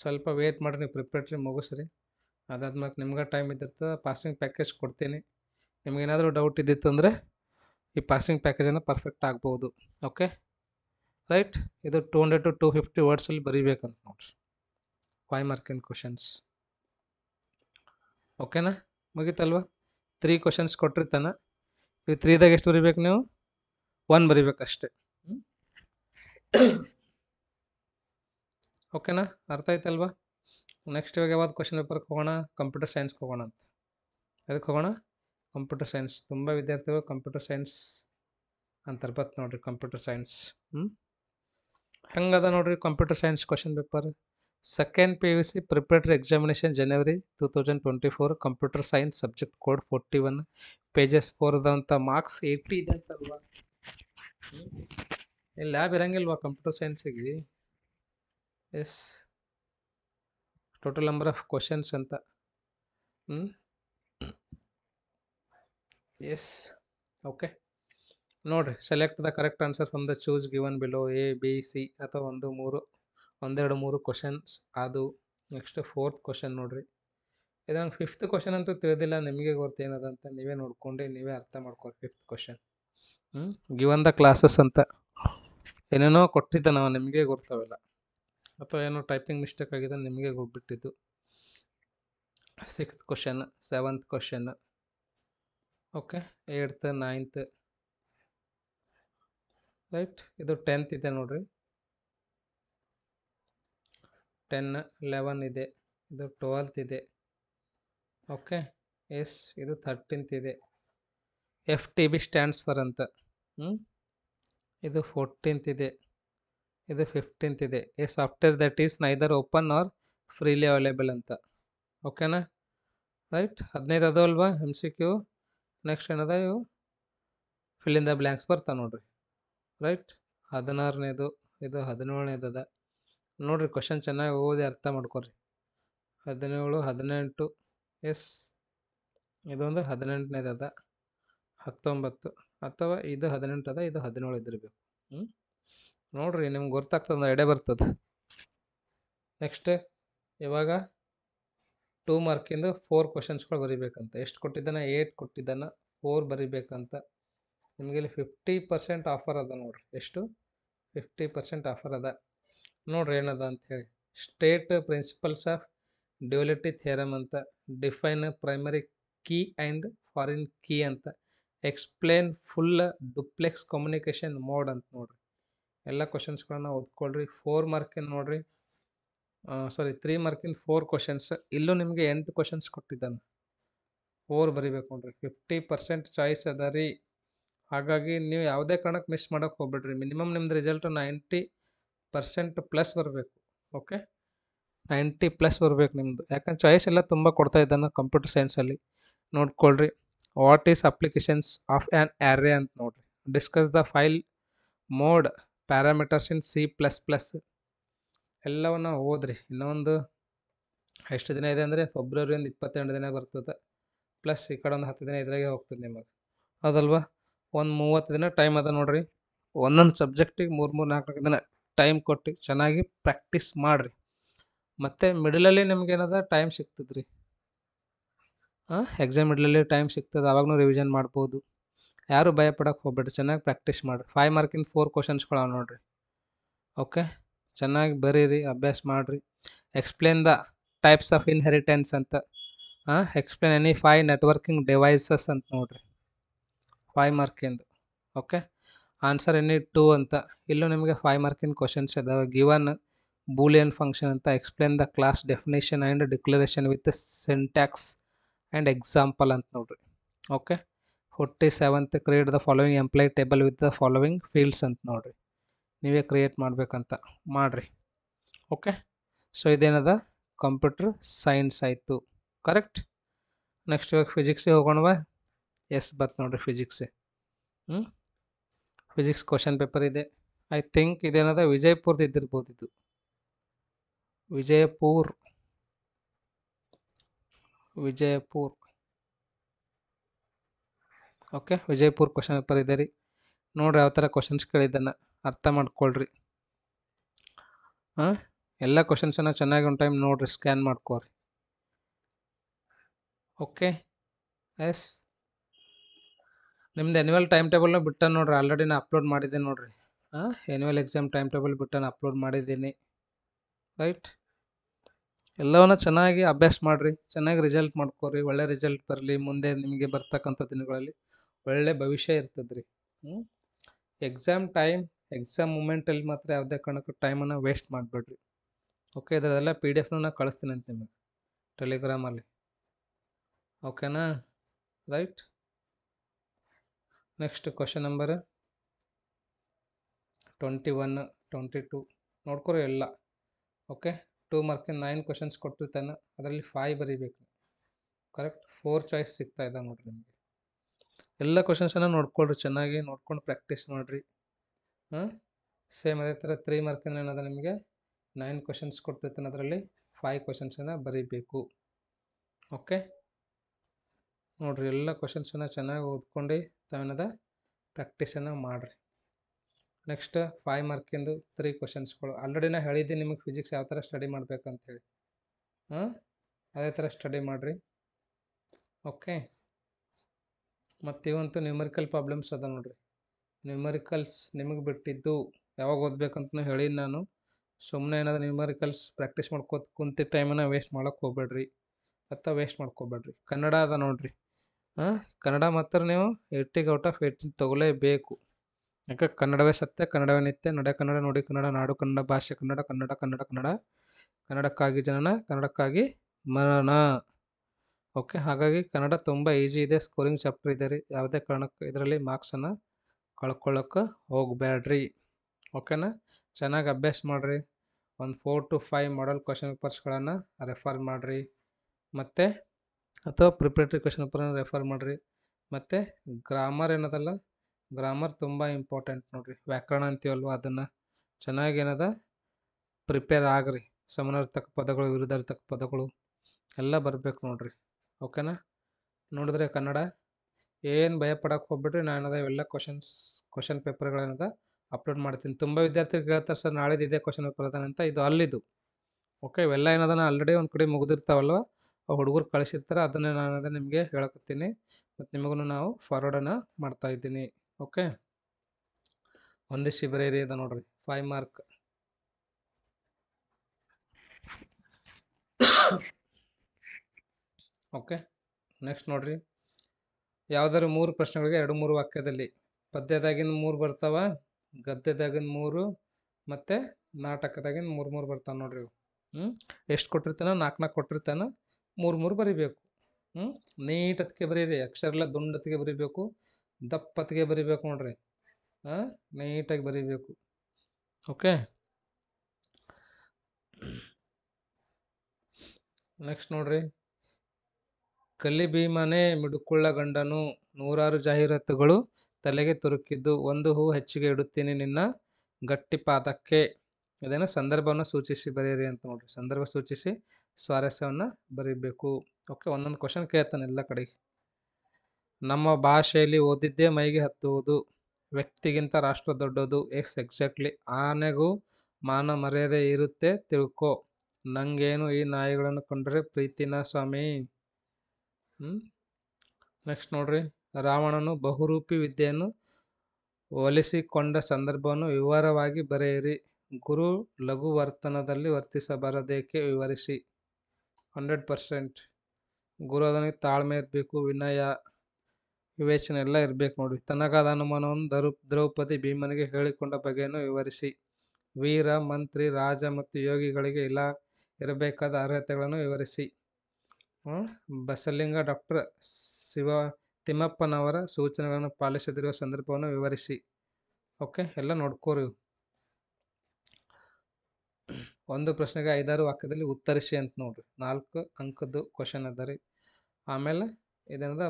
S1: ಸ್ವಲ್ಪ ವೇಟ್ ಮಾಡಿರಿ ನೀವು ಪ್ರಿಪ್ರೇಟ್ರಿ ಮುಗಿಸ್ರಿ ಅದಾದ್ಮೇಲೆ ನಿಮ್ಗೆ ಟೈಮ್ ಇದ್ದಿರ್ತದೆ ಪಾಸಿಂಗ್ ಪ್ಯಾಕೇಜ್ ಕೊಡ್ತೀನಿ ನಿಮಗೇನಾದರೂ ಡೌಟ್ ಇದ್ದಿತ್ತು ಅಂದರೆ ಈ ಪಾಸಿಂಗ್ ಪ್ಯಾಕೇಜನ್ನು ಪರ್ಫೆಕ್ಟ್ ಆಗ್ಬೋದು ಓಕೆ ರೈಟ್ ಇದು two hundred to two fifty ವರ್ಡ್ಸಲ್ಲಿ ಬರೀಬೇಕಂತ ನೋಡಿರಿ ಫೈವ್ ಮಾರ್ಕಿನ್ ಕ್ವಶನ್ಸ್ ಓಕೆನಾ ಮುಗೀತಲ್ವ ತ್ರೀ ಕ್ವಶನ್ಸ್ ಕೊಟ್ಟಿರ್ತಾನೆ ಈ ತ್ರೀದಾಗ ಎಷ್ಟು ಬರಿಬೇಕು ನೀವು ಒನ್ ಬರಿಬೇಕಷ್ಟೆ ಓಕೆನಾ ಅರ್ಥ ಆಯ್ತಲ್ವಾ ನೆಕ್ಸ್ಟ್ ಇವಾಗ ಯಾವ್ದು ಕ್ವಶನ್ ಪೇಪರ್ಗೆ ಹೋಗೋಣ ಕಂಪ್ಯೂಟರ್ ಸೈನ್ಸ್ಗೆ ಹೋಗೋಣ ಅಂತ ಅದಕ್ಕೆ ಹೋಗೋಣ ಕಂಪ್ಯೂಟರ್ ಸೈನ್ಸ್ ತುಂಬ ವಿದ್ಯಾರ್ಥಿಗಳು ಕಂಪ್ಯೂಟರ್ ಸೈನ್ಸ್ ಅಂತಾರೆ ಬತ್ತು ನೋಡಿರಿ ಕಂಪ್ಯೂಟರ್ ಸೈನ್ಸ್ ಹ್ಞೂ ಹೆಂಗದ ನೋಡಿರಿ computer science question paper second P U C preparatory examination January two thousand twenty four computer science subject code forty one pages four marks eighty ಇದೆ ಅಂತಲ್ವಾ ಇಲ್ಲಿ ಲ್ಯಾಬ್ ಇರಂಗಿಲ್ವಾ ಕಂಪ್ಯೂಟರ್ ಸೈನ್ಸಿಗೆ yes total number of questions ಅಂತ ಎಸ್ ಓಕೆ ನೋಡಿರಿ select the correct answer from the choose given below A B C ಅಥವಾ ಒಂದು ಮೂರು ಒಂದೆರಡು ಮೂರು ಕ್ವಶನ್ಸ್ ಅದು ನೆಕ್ಸ್ಟ್ ಫೋರ್ತ್ ಕ್ವಶನ್ ನೋಡಿರಿ ನಂಗೆ ಫಿಫ್ತ್ ಕ್ವಶನ್ ಅಂತೂ ತಿಳಿದಿಲ್ಲ ನಿಮಗೆ ಗೊತ್ತೇನದಂತ ಅಂತ ನೀವೇ ನೋಡ್ಕೊಂಡು ನೀವೇ ಅರ್ಥ ಮಾಡ್ಕೋರಿ ಫಿಫ್ತ್ ಕ್ವಶನ್ ಹ್ಞೂ ಗಿವನ್ ದ ಕ್ಲಾಸಸ್ ಅಂತ ಏನೇನೋ ಕೊಟ್ಟಿದ್ದ ನಾವು ನಿಮಗೆ ಗೊರ್ತಾವೆಲ್ಲ ಅಥವಾ ಏನೋ ಟೈಪಿಂಗ್ ಮಿಸ್ಟೇಕ್ ಆಗಿದೆ ನಿಮಗೆ ಹೋಗ್ಬಿಟ್ಟಿದ್ದು sixth question seventh question okay eighth ninth right ಇದು ಟೆಂತ್ ಇದೆ ನೋಡಿರಿ ಟೆನ್ ಲೆವೆನ್ ಇದೆ ಇದು ಟ್ವೆಲ್ತ್ ಇದೆ ಓಕೆ ಎಸ್ ಇದು ಥರ್ಟೀನ್ತ್ ಇದೆ F T B stands for ಅಂತ ಹ್ಞೂ ಇದು ಫೋರ್ಟೀನ್ತ್ ಇದೆ ಇದು ಫಿಫ್ಟೀನ್ತ್ ಇದೆ a software that is neither open or freely available ಅಂತ ಓಕೆನಾ ರೈಟ್ ಹದಿನೈದು ಅದು ಅಲ್ವಾ ಎಮ್ ಸಿ ಕ್ಯೂ ನೆಕ್ಸ್ಟ್ ಏನದ ಇವು ಫಿಲ್ಲಿಂದ ಬ್ಲ್ಯಾಂಕ್ಸ್ ಬರ್ತಾವೆ ನೋಡ್ರಿ ರೈಟ್ ಹದಿನಾರನೇದು ಇದು ಹದಿನೇಳನೇದು ಅದ ನೋಡಿರಿ ಕ್ವಶನ್ ಚೆನ್ನಾಗಿ ಓದಿ ಅರ್ಥ ಮಾಡ್ಕೊರಿ ಹದಿನೇಳು ಹದಿನೆಂಟು ಎಸ್ ಇದೊಂದು ಹದಿನೆಂಟನೇದು ಅದ ಹತ್ತೊಂಬತ್ತು ಅಥವಾ ಇದು ಹದಿನೆಂಟು ಅದ ಇದು ಹದಿನೇಳು ಬೇಕು ಹ್ಞೂ ನೋಡಿರಿ ನಿಮ್ಗೆ ಗೊತ್ತಾಗ್ತದೆ ಎಡೆ ಬರ್ತದೆ ನೆಕ್ಸ್ಟ್ ಇವಾಗ ಟೂ ಮಾರ್ಕಿಂದು ಫೋರ್ ಕ್ವಶನ್ಸ್ಗಳು ಬರಿಬೇಕಂತ ಎಷ್ಟು ಕೊಟ್ಟಿದ್ದಾನೆ ಏಟ್ ಕೊಟ್ಟಿದ್ದಾನೆ ಫೋರ್ ಬರಿಬೇಕಂತ ನಿಮಗೆ ಇಲ್ಲಿ ಫಿಫ್ಟಿ ಪರ್ಸೆಂಟ್ ಆಫರ್ ಅದ ನೋಡಿರಿ ಎಷ್ಟು ಫಿಫ್ಟಿ ಪರ್ಸೆಂಟ್ ಆಫರ್ ಅದ ನೋಡ್ರಿ ಏನದ ಅಂಥೇಳಿ state principles of duality theorem ಅಂತ define primary key and foreign key ಅಂತ explain full duplex communication mode ಅಂತ ನೋಡ್ರಿ ಎಲ್ಲ ಕ್ವಶನ್ಸ್ಗಳನ್ನ ಓದ್ಕೊಳ್ರಿ ಫೋರ್ ಮಾರ್ಕಿಂದ ನೋಡಿರಿ ಸಾರಿ ತ್ರೀ ಮಾರ್ಕಿಂದ ಫೋರ್ ಕ್ವಶನ್ಸ್ ಇಲ್ಲೂ ನಿಮಗೆ ಎಂಟು ಕ್ವಶನ್ಸ್ ಕೊಟ್ಟಿದ್ದಾನೆ ಫೋರ್ ಬರಿಬೇಕು ನೋಡ್ರಿ ಫಿಫ್ಟಿ ಪರ್ಸೆಂಟ್ ಚಾಯ್ಸ್ ಅದ ರೀ ಹಾಗಾಗಿ ನೀವು ಯಾವುದೇ ಕಾರಣಕ್ಕೆ ಮಿಸ್ ಮಾಡೋಕ್ಕೆ ಹೋಗ್ಬಿಡ್ರಿ ಮಿನಿಮಮ್ ನಿಮ್ದು ರಿಸಲ್ಟ್ ನೈಂಟಿ ಪರ್ಸೆಂಟ್ ಪ್ಲಸ್ ಬರಬೇಕು ಓಕೆ ನೈಂಟಿ ಪ್ಲಸ್ ಬರಬೇಕು ನಿಮ್ಮದು ಯಾಕಂದ್ರೆ ಚಾಯ್ಸ್ ಎಲ್ಲ ತುಂಬ ಕೊಡ್ತಾ ಇದ್ದಾನೆ ಕಂಪ್ಯೂಟರ್ ಸೈನ್ಸಲ್ಲಿ ನೋಡ್ಕೊಳ್ರಿ what is applications of an array ಅಂತ ನೋಡ್ರಿ discuss the file mode parameters in C plus plus ಎಲ್ಲವನ್ನು ಓದ್ರಿ ಇನ್ನೊಂದು ಎಷ್ಟು ದಿನ ಇದೆ ಅಂದರೆ ಫೆಬ್ರವರಿಯಿಂದ ಒಂದು ಇಪ್ಪತ್ತೆರಡು ದಿನ ಬರ್ತದೆ ಪ್ಲಸ್ ಈ ಕಡೆ ಒಂದು ಹತ್ತು ದಿನ ಇದ್ರಾಗೆ ಹೋಗ್ತದೆ ನಿಮಗೆ ಅದಲ್ವಾ ಒಂದು ಮೂವತ್ತು ದಿನ ಟೈಮ್ ಅದ ನೋಡಿರಿ ಒಂದೊಂದು ಸಬ್ಜೆಕ್ಟಿಗೆ ಮೂರು ಮೂರು ನಾಲ್ಕು ದಿನ ಟೈಮ್ ಕೊಟ್ಟು ಚೆನ್ನಾಗಿ ಪ್ರಾಕ್ಟೀಸ್ ಮಾಡಿರಿ ಮತ್ತು ಮಿಡಲಲ್ಲಿ ನಿಮ್ಗೇನದ ಟೈಮ್ ಸಿಗ್ತದ್ರಿ ಹಾಂ ಎಕ್ಸಾಮ್ ಮಿಡಲಲ್ಲಿ ಟೈಮ್ ಸಿಗ್ತದೆ ಆವಾಗೂ ರಿವಿಷನ್ ಮಾಡ್ಬೋದು ಯಾರು ಭಯಪಡೋಕೆ ಪಡೋಕ್ಕೆ ಚೆನ್ನಾಗಿ ಪ್ರಾಕ್ಟೀಸ್ ಮಾಡಿರಿ ಫೈವ್ ಮಾರ್ಕಿಂದ ಫೋರ್ ಕ್ವಶನ್ಸ್ಗಳವ ನೋಡಿರಿ ಓಕೆ ಚೆನ್ನಾಗಿ ಬರೀರಿ ಅಭ್ಯಾಸ ಮಾಡಿರಿ explain the types of inheritance ಅಂತ ಹಾಂ explain any five networking devices ಅಂತ ನೋಡಿರಿ ಫೈವ್ ಮಾರ್ಕಿಂದು ಓಕೆ ಆನ್ಸರ್ ಎನಿ ಟೂ ಅಂತ ಇಲ್ಲೂ ನಿಮಗೆ ಫೈವ್ ಮಾರ್ಕಿಂದ ಕ್ವಶನ್ಸ್ ಇದಾವೆ ಗಿವನ್ ಬೂಲಿಯನ್ ಫಂಕ್ಷನ್ ಅಂತ explain the class definition and declaration with syntax and example ಅಂತ ನೋಡಿರಿ ಓಕೆ ಕೊಟ್ಟು seventh create the following employee table with the following fields ಅಂತ ನೋಡಿರಿ ನೀವೇ ಕ್ರಿಯೇಟ್ ಮಾಡಬೇಕಂತ ಮಾಡಿರಿ ಓಕೆ ಸೊ ಇದೇನದ ಕಂಪ್ಯೂಟರ್ ಸೈನ್ಸ್ ಆಯಿತು ಕರೆಕ್ಟ್ ನೆಕ್ಸ್ಟ್ ಇವಾಗ ಫಿಸಿಕ್ಸಿಗೆ ಹೋಗೋಣವ ಎಸ್ ಬರ್ತು ನೋಡಿರಿ ಫಿಸಿಕ್ಸ್ ಹ್ಞೂ ಫಿಸಿಕ್ಸ್ ಕ್ವಶನ್ ಪೇಪರ್ ಇದೆ ಐ ಥಿಂಕ್ ಇದೇನದ ವಿಜಯಪುರದ ಇದ್ದಿರ್ಬೋದು ಇದು Vijayapur Vijayapur okay Vijayapura question paper ಇದೆ ರೀ ನೋಡ್ರಿ ಯಾವ ಥರ ಕ್ವಶನ್ಸ್ ಕೇಳಿದ್ದನ್ನು ಅರ್ಥ ಮಾಡ್ಕೊಳ್ರಿ ಹಾಂ ಎಲ್ಲ ಕ್ವಶನ್ಸನ್ನು ಚೆನ್ನಾಗಿ ಒಂದು ಟೈಮ್ ನೋಡಿರಿ ಸ್ಕ್ಯಾನ್ ಮಾಡ್ಕೋರಿ ಓಕೆ ಎಸ್ ನಿಮ್ದು ಎನ್ಯುವಲ್ ಟೈಮ್ ಟೇಬಲ್ನ ಬಿಟ್ಟ ನೋಡ್ರಿ ಆಲ್ರೆಡಿ ನಾನು ಅಪ್ಲೋಡ್ ಮಾಡಿದ್ದೀನಿ ನೋಡಿರಿ ಹಾಂ ಆ್ಯನ್ಯುವಲ್ ಎಕ್ಸಾಮ್ ಟೈಮ್ ಟೇಬಲ್ ನಾನು ಅಪ್ಲೋಡ್ ಮಾಡಿದ್ದೀನಿ ರೈಟ್ ಎಲ್ಲವನ್ನ ಚೆನ್ನಾಗಿ ಅಭ್ಯಾಸ ಮಾಡಿರಿ ಚೆನ್ನಾಗಿ ರಿಸಲ್ಟ್ ಮಾಡ್ಕೋರಿ ಒಳ್ಳೆ ರಿಸಲ್ಟ್ ಬರಲಿ ಮುಂದೆ ನಿಮಗೆ ಬರ್ತಕ್ಕಂಥ ದಿನಗಳಲ್ಲಿ ಒಳ್ಳೆ ಭವಿಷ್ಯ ಇರ್ತದ್ರಿ ರೀ ಹ್ಞೂ ಎಕ್ಸಾಮ್ ಟೈಮ್ ಎಕ್ಸಾಮ್ ಮೂಮೆಂಟಲ್ಲಿ ಮಾತ್ರ ಯಾವುದೇ ಕಾರಣಕ್ಕೂ ಟೈಮನ್ನು ವೇಸ್ಟ್ ಮಾಡಬೇಡ್ರಿ ಓಕೆ ಇದರದೆಲ್ಲ ಪಿ ಡಿ ಎಫ್ನ ನಾನು ಕಳಿಸ್ತೀನಿ ಅಂತ ನಿಮಗೆ ಟೆಲಿಗ್ರಾಮಲ್ಲಿ ಓಕೆನಾ right next question number twenty one twenty two ನೋಡ್ಕೊರಿ ಎಲ್ಲ ಓಕೆ ಟೂ ಮಾರ್ಕಿಂದ ನೈನ್ ಕ್ವಶನ್ಸ್ ಕೊಟ್ಟಿರ್ತಾನೆ ಅದರಲ್ಲಿ ಫೈವ್ ಬರೀಬೇಕು ಕರೆಕ್ಟ್ ಫೋರ್ ಚಾಯ್ಸ್ ಸಿಗ್ತಾ ಇದೆ ನೋಡಿರಿ ನಿಮಗೆ ಎಲ್ಲ ಕ್ವಶನ್ಸನ್ನು ನೋಡ್ಕೊಳ್ರಿ ಚೆನ್ನಾಗಿ ನೋಡ್ಕೊಂಡು ಪ್ರಾಕ್ಟೀಸ್ ಮಾಡಿರಿ ಹಾಂ ಸೇಮ್ ಅದೇ ಥರ ತ್ರೀ ಮಾರ್ಕಿಂದ ಏನದ ನಿಮಗೆ ನೈನ್ ಕ್ವಶನ್ಸ್ ಕೊಟ್ಟಿರ್ತಾನೆ ಅದರಲ್ಲಿ ಫೈವ್ ಕ್ವಶನ್ಸನ್ನು ಬರೀಬೇಕು ಓಕೆ ನೋಡಿರಿ ಎಲ್ಲ ಕ್ವಶನ್ಸನ್ನು ಚೆನ್ನಾಗಿ ಓದ್ಕೊಂಡು ತಾವೇನದ ಪ್ರ್ಯಾಕ್ಟೀಸನ್ನು ಮಾಡಿರಿ ನೆಕ್ಸ್ಟ್ ಫೈವ್ ಮಾರ್ಕಿಂದು ತ್ರೀ ಕ್ವಶನ್ಸ್ಗಳು ಆಲ್ರೆಡಿ ನಾನು ಹೇಳಿದ್ದೀನಿ ನಿಮಗೆ ಫಿಸಿಕ್ಸ್ ಯಾವ ಥರ ಸ್ಟಡಿ ಹೇಳಿ ಹಾಂ ಅದೇ ಥರ ಸ್ಟಡಿ ಮಾಡಿರಿ ಓಕೆ ಮತ್ತು ಇವಂತೂ ನ್ಯೂಮರಿಕಲ್ ಪ್ರಾಬ್ಲಮ್ಸ್ ಅದ ನೋಡ್ರಿ ನ್ಯೂಮರಿಕಲ್ಸ್ ನಿಮಗೆ ಬಿಟ್ಟಿದ್ದು ಯಾವಾಗ ಓದ್ಬೇಕಂತ ಹೇಳಿನಿ ನಾನು ಸುಮ್ಮನೆ ಏನಾದರೂ ನ್ಯೂಮರಿಕಲ್ಸ್ ಪ್ರಾಕ್ಟೀಸ್ ಮಾಡ್ಕೋತ ಕುಂತಿದ್ದ ಟೈಮನ್ನು ವೇಸ್ಟ್ ಮಾಡೋಕೆ ಹೋಗ್ಬೇಡ್ರಿ ಮತ್ತು ವೇಸ್ಟ್ ಮಾಡ್ಕೋಬೇಡ್ರಿ ಕನ್ನಡ ಅದ ನೋಡ್ರಿ ಕನ್ನಡ ಮಾತ್ರ ನೀವು ಏಯ್ಟಿಗೆ ಔಟ್ ಆಫ್ ಏಯ್ಟೀನ್ ತೊಗೊಳ್ಳೇಬೇಕು ಯಾಕೆ ಕನ್ನಡವೇ ಸತ್ಯ ಕನ್ನಡವೇ ನಿತ್ಯ ನಡೆ ಕನ್ನಡ ನೋಡಿ ಕನ್ನಡ ನಾಡು ಕನ್ನಡ ಭಾಷೆ ಕನ್ನಡ ಕನ್ನಡ ಕನ್ನಡ ಕನ್ನಡ ಕನ್ನಡಕ್ಕಾಗಿ ಜನನ ಕನ್ನಡಕ್ಕಾಗಿ ಮರಣ ಓಕೆ ಹಾಗಾಗಿ ಕನ್ನಡ ತುಂಬ ಈಸಿ ಇದೆ ಸ್ಕೋರಿಂಗ್ ಚಾಪ್ಟರ್ ಇದೆ ರೀ ಯಾವುದೇ ಕಾರಣಕ್ಕೆ ಇದರಲ್ಲಿ ಮಾರ್ಕ್ಸನ್ನು ಕಳ್ಕೊಳ್ಳೋಕೆ ಹೋಗಬೇಡ್ರಿ ಓಕೆನಾ ಚೆನ್ನಾಗಿ ಅಭ್ಯಾಸ ಮಾಡಿರಿ ಒಂದು four to five model question ಪೇಪರ್ಸ್ಗಳನ್ನು ರೆಫರ್ ಮಾಡಿರಿ ಮತ್ತು ಅಥವಾ ಪ್ರಿಪ್ರೇಟರಿ ಕ್ವಶನ್ ಪೇಪರನ್ನು ರೆಫರ್ ಮಾಡಿರಿ ಮತ್ತು ಗ್ರಾಮರ್ ಏನದಲ್ಲ ಗ್ರಾಮರ್ ತುಂಬ ಇಂಪಾರ್ಟೆಂಟ್ ನೋಡಿರಿ ವ್ಯಾಕರಣ ಅಂತೀವಲ್ವ ಅದನ್ನು ಚೆನ್ನಾಗಿ ಏನದ ಪ್ರಿಪೇರ್ ಆಗ್ರಿ ಸಮನಾರ್ಥಕ ಪದಗಳು ವಿರುದ್ಧಾರ್ಥಕ ಪದಗಳು ಎಲ್ಲ ಬರಬೇಕು ನೋಡಿರಿ ಓಕೆನಾ ನೋಡಿದ್ರೆ ಕನ್ನಡ ಏನು ಭಯಪಡಕ್ಕೆ ಹೋಗ್ಬಿಟ್ರಿ ನಾನು ಎಲ್ಲ ಕ್ವಶನ್ಸ್ ಕ್ವಶನ್ ಪೇಪರ್ಗಳೇನದ ಅಪ್ಲೋಡ್ ಮಾಡ್ತೀನಿ ತುಂಬ ವಿದ್ಯಾರ್ಥಿಗಳು ಕೇಳ್ತಾರೆ ಸರ್ ನಾಳೆದು ಇದೇ ಕ್ವಶನ್ ಪೇಪರ್ ಅದಾನೆ ಅಂತ ಇದು ಅಲ್ಲಿದ್ದು ಓಕೆ ಇವೆಲ್ಲ ಏನದನ ಆಲ್ರೆಡಿ ಒಂದು ಕಡೆ ಮುಗಿದಿರ್ತಾವಲ್ವ ಹುಡುಗರು ಕಳಿಸಿರ್ತಾರೆ ಅದನ್ನೇ ನಾನು ನಿಮಗೆ ಹೇಳಕತ್ತೀನಿ ಮತ್ತು ನಿಮಗೂ ನಾವು ಫಾರ್ವರ್ಡನ್ನು ಮಾಡ್ತಾಯಿದ್ದೀನಿ ಓಕೆ ಒಂದಿಷ್ಟು ಶಿಬಿರ ಅದ ನೋಡಿರಿ ಫೈವ್ ಮಾರ್ಕ್ ಓಕೆ ನೆಕ್ಸ್ಟ್ ನೋಡಿರಿ ಯಾವ್ದಾದ್ರು ಮೂರು ಪ್ರಶ್ನೆಗಳಿಗೆ ಎರಡು ಮೂರು ವಾಕ್ಯದಲ್ಲಿ ಪದ್ಯದಾಗಿನ ಮೂರು ಬರ್ತಾವ ಗದ್ಯದಾಗಿನ ಮೂರು ಮತ್ತು ನಾಟಕದಾಗಿನ ಮೂರು ಮೂರು ಬರ್ತಾವೆ ನೋಡ್ರಿ ಹ್ಞೂ ಎಷ್ಟು ಕೊಟ್ಟಿರ್ತಾನೋ ನಾಲ್ಕು ನಾಲ್ಕು ಕೊಟ್ಟಿರ್ತಾನೆ ಮೂರು ಮೂರು ಬರಿಬೇಕು ಹ್ಞೂ ನೀಟತ್ಗೆ ಬರೀರಿ ಅಕ್ಷರಲ್ಲ ದುಂಡತ್ತಿಗೆ ಬರಿಬೇಕು ದಪ್ಪತ್ತಿಗೆ ಬರಿಬೇಕು ನೋಡ್ರಿ ಹಾಂ ನೀಟಾಗಿ ಬರಿಬೇಕು ಓಕೆ ನೆಕ್ಸ್ಟ್ ನೋಡ್ರಿ ಕಲಿಭೀಮನೇ ಮಿಡುಕುಳ್ಳ ಗಂಡನು ನೂರಾರು ಜಾಹೀರಾತುಗಳು ತಲೆಗೆ ತುರುಕಿದ್ದು ಒಂದು ಹೂ ಹೆಚ್ಚಿಗೆ ಇಡುತ್ತೀನಿ ನಿನ್ನ ಗಟ್ಟಿಪಾದಕ್ಕೆ ಪಾದಕ್ಕೆ ಇದನ್ನು ಸಂದರ್ಭವನ್ನು ಸೂಚಿಸಿ ಬರೆಯಿರಿ ಅಂತ ನೋಡ್ರಿ ಸಂದರ್ಭ ಸೂಚಿಸಿ ಸ್ವಾರಸ್ಯವನ್ನು ಬರೀಬೇಕು ಓಕೆ ಒಂದೊಂದು ಕ್ವಶನ್ ಕೇಳ್ತಾನೆ ಎಲ್ಲ ಕಡೆಗೆ ನಮ್ಮ ಭಾಷೆಯಲ್ಲಿ ಓದಿದ್ದೇ ಮೈಗೆ ಹತ್ತುವುದು ವ್ಯಕ್ತಿಗಿಂತ ರಾಷ್ಟ್ರ ದೊಡ್ಡದು ಎಕ್ಸ್ ಎಕ್ಸಾಕ್ಟ್ಲಿ ಆನೆಗೂ ಮಾನ ಮರ್ಯಾದೆ ಇರುತ್ತೆ ತಿಳ್ಕೊ ನನಗೇನು ಈ ನಾಯಿಗಳನ್ನು ಕಂಡ್ರೆ ಪ್ರೀತಿನ ಸ್ವಾಮಿ ನೆಕ್ಸ್ಟ್ ನೋಡ್ರಿ ರಾವಣನು ಬಹುರೂಪಿ ವಿದ್ಯೆಯನ್ನು ಒಲಿಸಿಕೊಂಡ ಸಂದರ್ಭವನ್ನು ವಿವರವಾಗಿ ಬರೆಯಿರಿ ಗುರು ಲಘು ವರ್ತನದಲ್ಲಿ ವರ್ತಿಸಬಾರದೇಕೆ ವಿವರಿಸಿ ಹಂಡ್ರೆಡ್ ಪರ್ಸೆಂಟ್ ಗುರು ಅದನಿಗೆ ತಾಳ್ಮೆ ಇರಬೇಕು ವಿನಯ ವಿವೇಚನೆ ಎಲ್ಲ ಇರಬೇಕು ನೋಡಿ ತನಗಾದ ಅನುಮಾನವನ್ನು ದರು ದ್ರೌಪದಿ ಭೀಮನಿಗೆ ಹೇಳಿಕೊಂಡ ಬಗೆಯನ್ನು ವಿವರಿಸಿ ವೀರ ಮಂತ್ರಿ ರಾಜ ಮತ್ತು ಯೋಗಿಗಳಿಗೆ ಇಲ್ಲ ಇರಬೇಕಾದ ಅರ್ಹತೆಗಳನ್ನು ವಿವರಿಸಿ ಬಸಲಿಂಗ ಡಾಕ್ಟರ್ ಶಿವ ತಿಮ್ಮಪ್ಪನವರ ಸೂಚನೆಗಳನ್ನು ಪಾಲಿಸದಿರುವ ಸಂದರ್ಭವನ್ನು ವಿವರಿಸಿ ಓಕೆ ಎಲ್ಲ ನೋಡ್ಕೋರಿ ಒಂದು ಪ್ರಶ್ನೆಗೆ ಐದಾರು ವಾಕ್ಯದಲ್ಲಿ ಉತ್ತರಿಸಿ ಅಂತ ನೋಡ್ರಿ ನಾಲ್ಕು ಅಂಕದ್ದು ಕ್ವಶನ್ ಅದ ರೀ ಆಮೇಲೆ ಇದೇನದ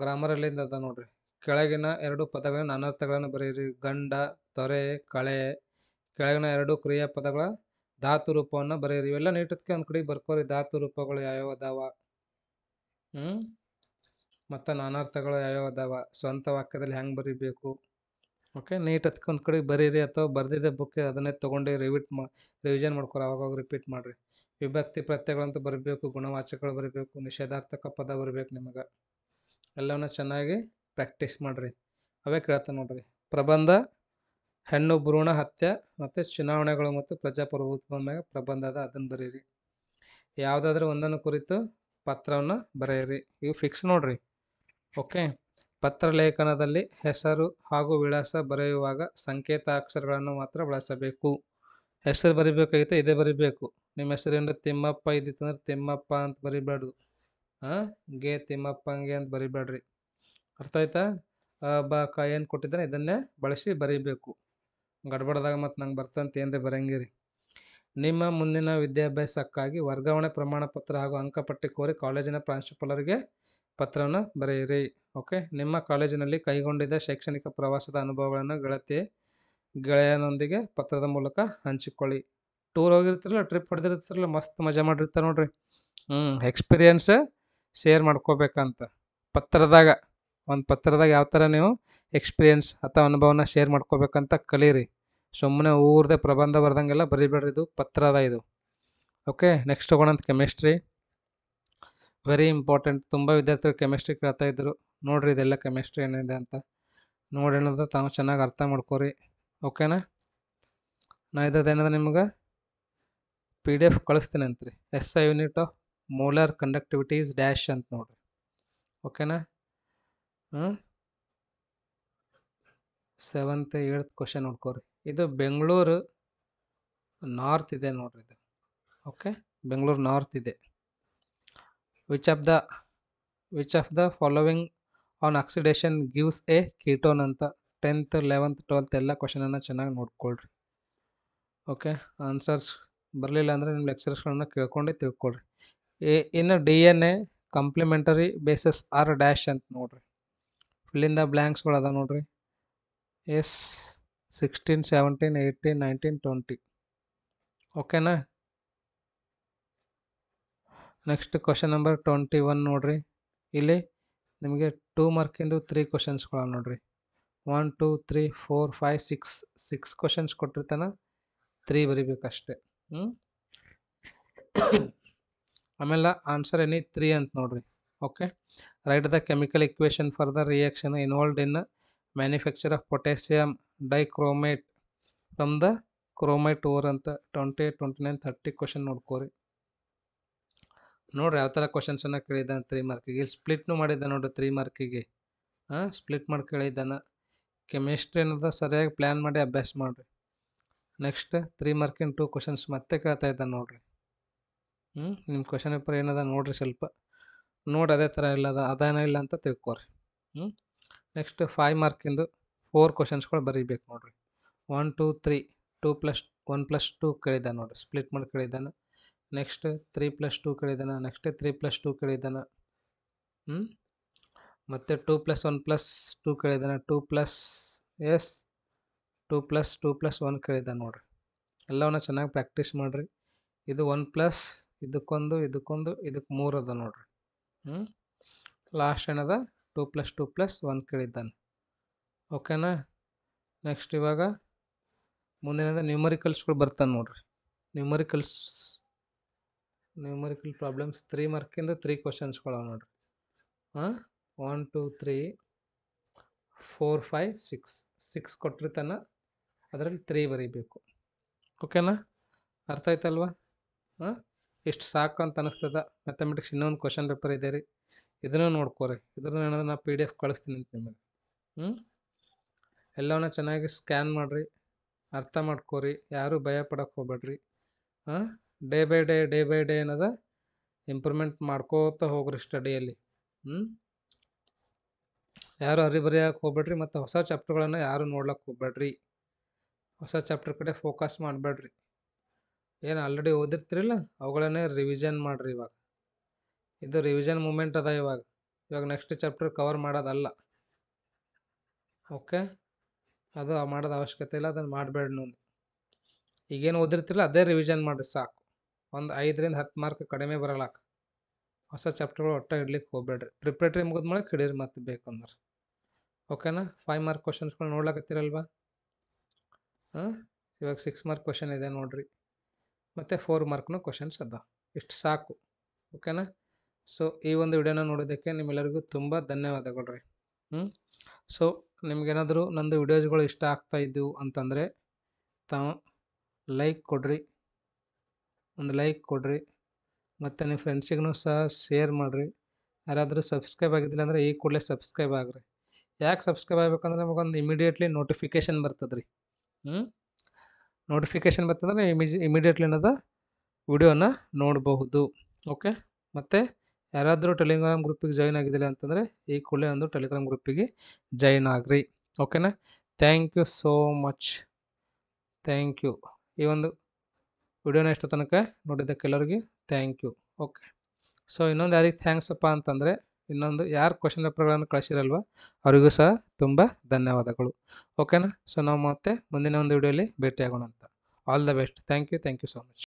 S1: ಗ್ರಾಮರಲ್ಲಿಂದ ಅದ ನೋಡ್ರಿ ಕೆಳಗಿನ ಎರಡು ಪದಗಳ ಅನರ್ಥಗಳನ್ನು ಬರೀರಿ ಗಂಡ ತೊರೆ ಕಳೆ ಕೆಳಗಿನ ಎರಡು ಕ್ರಿಯಾಪದಗಳ ಧಾತು ರೂಪವನ್ನು ಬರೆಯಿರಿ ಇವೆಲ್ಲ ನೀಟದಕ್ಕೆ ಒಂದು ಕಡೆ ಬರ್ಕೋರಿ ಧಾತು ರೂಪಗಳು ಯಾವ್ಯಾವ ಅದಾವ ಹ್ಞೂ ಮತ್ತು ನಾನಾರ್ಥಗಳು ಯಾವ್ಯಾವ ಅದಾವ ಸ್ವಂತ ವಾಕ್ಯದಲ್ಲಿ ಹೆಂಗೆ ಬರೀಬೇಕು ಓಕೆ ನೀಟ್ ಕಡೆ ಬರೀರಿ ಅಥವಾ ಬರ್ದಿದೆ ಬುಕ್ ಅದನ್ನೇ ತೊಗೊಂಡು ರಿವಿಟ್ ಮಾ ರಿವಿಷನ್ ಮಾಡ್ಕೊರಿ ಅವಾಗವಾಗ ರಿಪೀಟ್ ಮಾಡಿರಿ ವಿಭಕ್ತಿ ಪ್ರತ್ಯಯಗಳಂತೂ ಬರಬೇಕು ಗುಣವಾಚಕಗಳು ಬರಬೇಕು ನಿಷೇಧಾರ್ಥಕ ಪದ ಬರಬೇಕು ನಿಮಗೆ ಎಲ್ಲವನ್ನ ಚೆನ್ನಾಗಿ ಪ್ರಾಕ್ಟೀಸ್ ಮಾಡಿರಿ ಅವೇ ಕೇಳ್ತಾನೆ ನೋಡ್ರಿ ಪ್ರಬಂಧ ಹೆಣ್ಣು ಭ್ರೂಣ ಹತ್ಯೆ ಮತ್ತು ಚುನಾವಣೆಗಳು ಮತ್ತು ಪ್ರಜಾಪ್ರಭುತ್ವ ಮ್ಯಾಗ ಪ್ರಬಂಧ ಅದ ಅದನ್ನು ಬರೀರಿ ಯಾವುದಾದ್ರೂ ಒಂದನ್ನು ಕುರಿತು ಪತ್ರವನ್ನು ಬರೆಯಿರಿ ಇವು ಫಿಕ್ಸ್ ನೋಡ್ರಿ ಓಕೆ ಪತ್ರ ಲೇಖನದಲ್ಲಿ ಹೆಸರು ಹಾಗೂ ವಿಳಾಸ ಬರೆಯುವಾಗ ಸಂಕೇತಾಕ್ಷರಗಳನ್ನು ಮಾತ್ರ ಬಳಸಬೇಕು ಹೆಸರು ಬರಿಬೇಕಾಗಿತ್ತು ಇದೇ ಬರಿಬೇಕು ನಿಮ್ಮ ಹೆಸರಿಂದ ತಿಮ್ಮಪ್ಪ ಇದ್ದಿತ್ತಂದ್ರೆ ತಿಮ್ಮಪ್ಪ ಅಂತ ಬರಿಬೇಡ್ದು ಹಾಂ ಗೆ ಹಂಗೆ ಅಂತ ಬರಿಬೇಡ್ರಿ ಅರ್ಥ ಆಯ್ತಾ ಬ ಕ ಏನು ಕೊಟ್ಟಿದ್ರೆ ಇದನ್ನೇ ಬಳಸಿ ಬರಿಬೇಕು ಗಡ್ಬಡ್ದಾಗ ಮತ್ತು ನಂಗೆ ಬರ್ತಂತ ಏನ್ರಿ ಬರಂಗಿರಿ ನಿಮ್ಮ ಮುಂದಿನ ವಿದ್ಯಾಭ್ಯಾಸಕ್ಕಾಗಿ ವರ್ಗಾವಣೆ ಪ್ರಮಾಣಪತ್ರ ಹಾಗೂ ಅಂಕಪಟ್ಟಿ ಕೋರಿ ಕಾಲೇಜಿನ ಪ್ರಾಂಶುಪಾಲರಿಗೆ ಪತ್ರವನ್ನು ಬರೆಯಿರಿ ಓಕೆ ನಿಮ್ಮ ಕಾಲೇಜಿನಲ್ಲಿ ಕೈಗೊಂಡಿದ್ದ ಶೈಕ್ಷಣಿಕ ಪ್ರವಾಸದ ಅನುಭವಗಳನ್ನು ಗೆಳತಿ ಗೆಳೆಯನೊಂದಿಗೆ ಪತ್ರದ ಮೂಲಕ ಹಂಚಿಕೊಳ್ಳಿ ಟೂರ್ ಹೋಗಿರ್ತಿರಲ್ಲ ಟ್ರಿಪ್ ಹೊಡೆದಿರ್ತಿರಲ್ಲ ಮಸ್ತ್ ಮಜಾ ಮಾಡಿರ್ತಾರೆ ನೋಡ್ರಿ ಹ್ಞೂ ಎಕ್ಸ್ಪೀರಿಯನ್ಸ್ ಶೇರ್ ಮಾಡ್ಕೋಬೇಕಂತ ಪತ್ರದಾಗ ಒಂದು ಪತ್ರದಾಗ ಯಾವ ಥರ ನೀವು ಎಕ್ಸ್ಪೀರಿಯನ್ಸ್ ಅಥವಾ ಅನುಭವನ ಶೇರ್ ಮಾಡ್ಕೋಬೇಕಂತ ಕಲೀರಿ ಸುಮ್ಮನೆ ಊರದೇ ಪ್ರಬಂಧ ಬರ್ದಂಗೆಲ್ಲ ಬರೀಬೇಡ್ರಿ ಇದು ಪತ್ರ ಅದ ಇದು ಓಕೆ ನೆಕ್ಸ್ಟ್ ತೊಗೊಳಂತ ಕೆಮಿಸ್ಟ್ರಿ ವೆರಿ ಇಂಪಾರ್ಟೆಂಟ್ ತುಂಬ ವಿದ್ಯಾರ್ಥಿಗಳು ಕೆಮಿಸ್ಟ್ರಿ ಕೇಳ್ತಾ ಇದ್ರು ನೋಡಿರಿ ಇದೆಲ್ಲ ಕೆಮಿಸ್ಟ್ರಿ ಏನಿದೆ ಅಂತ ನೋಡಿ ಅನ್ನೋದು ತಾವು ಚೆನ್ನಾಗಿ ಅರ್ಥ ಮಾಡ್ಕೋರಿ ಓಕೆನಾ ನಾ ಇದ್ದದೇನದ ನಿಮ್ಗೆ ಪಿ ಡಿ ಎಫ್ ಕಳಿಸ್ತೀನಿ ಅಂತ್ರಿ S I unit of molar conductivities dash ಅಂತ ನೋಡಿರಿ ಓಕೆನಾ ಹ್ಞೂ ಸೆವೆಂತ್ ಏಳ್ತ್ ಕ್ವಶನ್ ನೋಡ್ಕೋರಿ ಇದು ಬೆಂಗಳೂರು ನಾರ್ತ್ ಇದೆ ನೋಡ್ರಿ ಇದು ಓಕೆ ಬೆಂಗಳೂರು ನಾರ್ತ್ ಇದೆ which of the which of the following on oxidation gives a ketone ಅಂತ ಟೆಂತ್ ಲೆವೆಂತ್ ಟ್ವೆಲ್ತ್ ಎಲ್ಲ ಕ್ವಶನನ್ನು ಚೆನ್ನಾಗಿ ನೋಡ್ಕೊಳ್ರಿ ಓಕೆ ಆನ್ಸರ್ಸ್ ಬರಲಿಲ್ಲ ಅಂದರೆ ನಿಮ್ಮ ಲೆಕ್ಚರ್ಸ್ಗಳನ್ನ ಕೇಳ್ಕೊಂಡು ತಿಳ್ಕೊಳ್ರಿ ಎ ಇನ್ನು D N A complementary bases are dash ಅಂತ ನೋಡ್ರಿ ಫಿಲ್ಲಿಂದ ಬ್ಲ್ಯಾಂಕ್ಸ್ಗಳು ನೋಡಿರಿ ನೋಡ್ರಿ yes sixteen seventeen eighteen nineteen twenty ಓಕೆನಾ next question number twenty one ನೋಡಿರಿ ಇಲ್ಲಿ ನಿಮಗೆ ಟೂ ಮಾರ್ಕಿಂದು ತ್ರೀ ಕ್ವಶನ್ಸ್ಗಳು ನೋಡಿರಿ one two three four five six six questions ಕೊಟ್ಟಿರ್ತಾನೆ ತ್ರೀ ಬರಿಬೇಕಷ್ಟೆ ಹ್ಞೂ ಆಮೇಲೆ ಆನ್ಸರ್ ಎನಿ ತ್ರೀ ಅಂತ ನೋಡಿರಿ okay write the chemical equation for the reaction involved in manufacture of potassium dichromate the chromite ore ಅಂತ twenty eight twenty nine thirty question ನೋಡ್ಕೋರಿ ನೋಡ್ರಿ ಯಾವ ಥರ ಕ್ವಶನ್ಸನ್ನು ಕೇಳಿದ್ದಾನೆ ತ್ರೀ ಮಾರ್ಕಿಗೆ ಇಲ್ಲಿ ಸ್ಪ್ಲಿಟ್ನು ಮಾಡಿದ್ದೆ ನೋಡ್ರಿ ತ್ರೀ ಮಾರ್ಕಿಗೆ ಹಾಂ ಸ್ಪ್ಲಿಟ್ ಮಾಡಿ ಕೇಳಿದ್ದಾನೆ ಕೆಮಿಸ್ಟ್ರಿ ಅನ್ನೋದು ಸರಿಯಾಗಿ ಪ್ಲ್ಯಾನ್ ಮಾಡಿ ಅಭ್ಯಾಸ ಮಾಡಿರಿ ನೆಕ್ಸ್ಟ್ ತ್ರೀ ಮಾರ್ಕಿನ ಟೂ ಕ್ವಶನ್ಸ್ ಮತ್ತೆ ಕೇಳ್ತಾ ಇದ್ದಾನೆ ನೋಡ್ರಿ ಹ್ಞೂ ನಿಮ್ಮ ಕ್ವಶನ್ ಪೇಪರ್ ಏನದ ನೋಡಿರಿ ಸ್ವಲ್ಪ ನೋಡಿ ಅದೇ ಥರ ಇಲ್ಲದ ಅದೇನೋ ಇಲ್ಲ ಅಂತ ತಿಳ್ಕೊರಿ ಹ್ಞೂ ನೆಕ್ಸ್ಟ್ ಫೈವ್ ಮಾರ್ಕಿಂದು ಫೋರ್ ಕ್ವಶನ್ಸ್ಗಳು ಬರೀಬೇಕು ನೋಡಿರಿ one two three two plus one plus two ಕೇಳಿದ್ದಾನೆ ನೋಡಿರಿ ಸ್ಪ್ಲಿಟ್ ಮಾಡಿ ಕೇಳಿದ್ದಾನೆ ನೆಕ್ಸ್ಟ್ ತ್ರೀ ಪ್ಲಸ್ ಟೂ ಕೇಳಿದ್ದಾನೆ ನೆಕ್ಸ್ಟ್ ತ್ರೀ ಪ್ಲಸ್ ಟೂ ಕೇಳಿದ್ದಾನೆ ಹ್ಞೂ ಮತ್ತು two plus one plus two ಕೇಳಿದ್ದಾನೆ two plus yes two plus two plus one ಕೇಳಿದ್ದಾನೆ ನೋಡಿರಿ ಎಲ್ಲವನ್ನ ಚೆನ್ನಾಗಿ ಪ್ರಾಕ್ಟೀಸ್ ಮಾಡಿರಿ ಇದು ಒನ್ ಪ್ಲಸ್ ಇದಕ್ಕೊಂದು ಇದಕ್ಕೊಂದು ಇದಕ್ಕೆ ಮೂರು ಅದ ನೋಡಿರಿ ಹ್ಞೂ ಲಾಸ್ಟ್ ಏನದ two plus two plus one ಕೇಳಿದ್ದಾನೆ ಓಕೆನಾ ನೆಕ್ಸ್ಟ್ ಇವಾಗ ಮುಂದಿನದ ನ್ಯೂಮರಿಕಲ್ಸ್ಗಳು ಬರ್ತಾನೆ ನೋಡ್ರಿ ನ್ಯೂಮರಿಕಲ್ಸ್ ನ್ಯೂಮರಿಕಲ್ ಪ್ರಾಬ್ಲಮ್ಸ್ ತ್ರೀ ಮಾರ್ಕಿಂದ ತ್ರೀ ಕ್ವಶನ್ಸ್ಗಳವ ನೋಡ್ರಿ ಹಾಂ one two three four five six six ಕೊಟ್ಟಿರ್ತಾನೆ ಅದರಲ್ಲಿ ತ್ರೀ ಬರೀಬೇಕು ಓಕೆನಾ ಅರ್ಥ ಆಯ್ತಲ್ವ ಹಾಂ ಎಷ್ಟು ಸಾಕು ಅಂತ ಅನ್ನಿಸ್ತದ ಮ್ಯಾಥಮೆಟಿಕ್ಸ್ ಇನ್ನೊಂದು ಕ್ವಶನ್ ಪೇಪರ್ ಇದೆ ರೀ ಇದನ್ನು ನೋಡ್ಕೋರಿ ಇದ್ರದ್ದು ಏನಾದ್ರೂ ನಾ ಪಿ ಡಿ ಎಫ್ ಕಳಿಸ್ತೀನಿ ಅಂತ ನಿಮಗೆ ಹ್ಞೂ ಎಲ್ಲವನ್ನ ಚೆನ್ನಾಗಿ ಸ್ಕ್ಯಾನ್ ಮಾಡಿರಿ ಅರ್ಥ ಮಾಡ್ಕೋರಿ ಯಾರೂ ಭಯ ಪಡಕ್ಕೆ ಹೋಗ್ಬೇಡ್ರಿ day by day day by day ಏನದ ಇಂಪ್ರೂವ್ಮೆಂಟ್ ಮಾಡ್ಕೋತಾ ಹೋಗ್ರಿ ಸ್ಟಡಿಯಲ್ಲಿ ಹ್ಞೂ ಯಾರು ಅರಿಬರಿಯಕ್ಕೆ ಹೋಗ್ಬೇಡ್ರಿ ಮತ್ತು ಹೊಸ ಚಾಪ್ಟರ್ಗಳನ್ನು ಯಾರು ನೋಡ್ಲಕ್ಕೆ ಹೋಗ್ಬೇಡ್ರಿ ಹೊಸ ಚಾಪ್ಟರ್ ಕಡೆ ಫೋಕಸ್ ಮಾಡಬೇಡ್ರಿ ಏನು ಆಲ್ರೆಡಿ ಓದಿರ್ತೀರಲ್ಲ ಅವುಗಳನ್ನೇ ರಿವಿಷನ್ ಮಾಡಿರಿ ಇವಾಗ ಇದು ರಿವಿಷನ್ ಮೂಮೆಂಟ್ ಅದ ಇವಾಗ ಇವಾಗ ನೆಕ್ಸ್ಟ್ ಚಾಪ್ಟರ್ ಕವರ್ ಮಾಡೋದಲ್ಲ ಓಕೆ ಅದು ಮಾಡೋದು ಅವಶ್ಯಕತೆ ಇಲ್ಲ ಅದನ್ನು ಮಾಡಬೇಡ ನೀವು ಈಗೇನು ಓದಿರ್ತಿರಲ್ಲ ಅದೇ ರಿವಿಷನ್ ಮಾಡಿರಿ ಸಾಕು ಒಂದು ಐದರಿಂದ ಹತ್ತು ಮಾರ್ಕ್ ಕಡಿಮೆ ಬರಲಾಕ ಹೊಸ ಚಾಪ್ಟರ್ಗಳು ಒಟ್ಟ ಇಡ್ಲಿಕ್ಕೆ ಹೋಗ್ಬೇಡ್ರಿ ಪ್ರಿಪ್ರೇಟ್ರಿ ಮೇಲೆ ಕಿಡೀರಿ ಮತ್ತೆ ಬೇಕಂದ್ರೆ ಓಕೆನಾ ಫೈವ್ ಮಾರ್ಕ್ ಕ್ವಶನ್ಸ್ಗಳು ನೋಡ್ಲಾಕತ್ತಿರಲ್ವಾ ಹಾಂ ಇವಾಗ ಸಿಕ್ಸ್ ಮಾರ್ಕ್ ಕ್ವಶನ್ ಇದೆ ನೋಡಿರಿ ಮತ್ತು ಫೋರ್ ಮಾರ್ಕ್ನು ಕ್ವಶನ್ಸ್ ಅದ ಇಷ್ಟು ಸಾಕು ಓಕೆನಾ ಸೊ ಈ ಒಂದು ವಿಡಿಯೋನ ನೋಡೋದಕ್ಕೆ ನಿಮ್ಮೆಲ್ಲರಿಗೂ ತುಂಬ ಧನ್ಯವಾದಗಳು ರೀ ಹ್ಞೂ ಸೊ ನಿಮಗೇನಾದರೂ ನಂದು ವಿಡಿಯೋಸ್ಗಳು ಇಷ್ಟ ಆಗ್ತಾಯಿದ್ದವು ಅಂತಂದರೆ ತಾವು ಲೈಕ್ ಕೊಡ್ರಿ ಒಂದು ಲೈಕ್ ಕೊಡ್ರಿ ಮತ್ತು ನಿಮ್ಮ ಫ್ರೆಂಡ್ಸಿಗೂ ಸಹ ಶೇರ್ ಮಾಡಿರಿ ಯಾರಾದರೂ ಸಬ್ಸ್ಕ್ರೈಬ್ ಆಗಿದ್ದಿಲ್ಲ ಅಂದರೆ ಈ ಕೂಡಲೇ ಸಬ್ಸ್ಕ್ರೈಬ್ ಆಗಿರಿ ಯಾಕೆ ಸಬ್ಸ್ಕ್ರೈಬ್ ಆಗಬೇಕಂದ್ರೆ ನಮಗೊಂದು ಇಮಿಡಿಯೇಟ್ಲಿ ನೋಟಿಫಿಕೇಷನ್ ಬರ್ತದೆ ರೀ ಹ್ಞೂ ನೋಟಿಫಿಕೇಷನ್ ಬರ್ತದಂದ್ರೆ ಇಮಿಜ್ ಇಮಿಡಿಯೇಟ್ಲಿ ಅನ್ನೋದು ವಿಡಿಯೋನ ನೋಡಬಹುದು ಓಕೆ ಮತ್ತು ಯಾರಾದರೂ ಟೆಲಿಗ್ರಾಮ್ ಗ್ರೂಪಿಗೆ ಜಾಯ್ನ್ ಆಗಿದ್ದಿಲ್ಲ ಅಂತಂದರೆ ಈ ಕೂಡಲೇ ಒಂದು ಟೆಲಿಗ್ರಾಮ್ ಗ್ರೂಪಿಗೆ ಜಾಯ್ನ್ ಆಗ್ರಿ ಓಕೆನಾ thank you so much thank you ಈ ಒಂದು ವಿಡಿಯೋನ ಎಷ್ಟು ತನಕ ನೋಡಿದ್ದಕ್ಕೆಲ್ಲರಿಗೆ ಥ್ಯಾಂಕ್ ಯು ಓಕೆ ಸೊ ಇನ್ನೊಂದು ಯಾರಿಗೆ ಥ್ಯಾಂಕ್ಸ್ ಅಪ್ಪ ಅಂತಂದರೆ ಇನ್ನೊಂದು ಯಾರು ಕ್ವಶನ್ ಪೇಪರ್ಗಳನ್ನು ಕಳಿಸಿರಲ್ವ ಅವರಿಗೂ ಸಹ ತುಂಬ ಧನ್ಯವಾದಗಳು ಓಕೆನಾ ಸೊ ನಾವು ಮತ್ತೆ ಮುಂದಿನ ಒಂದು ವಿಡಿಯೋಲಿ ಭೇಟಿಯಾಗೋಣ ಅಂತ all the best thank you thank you so much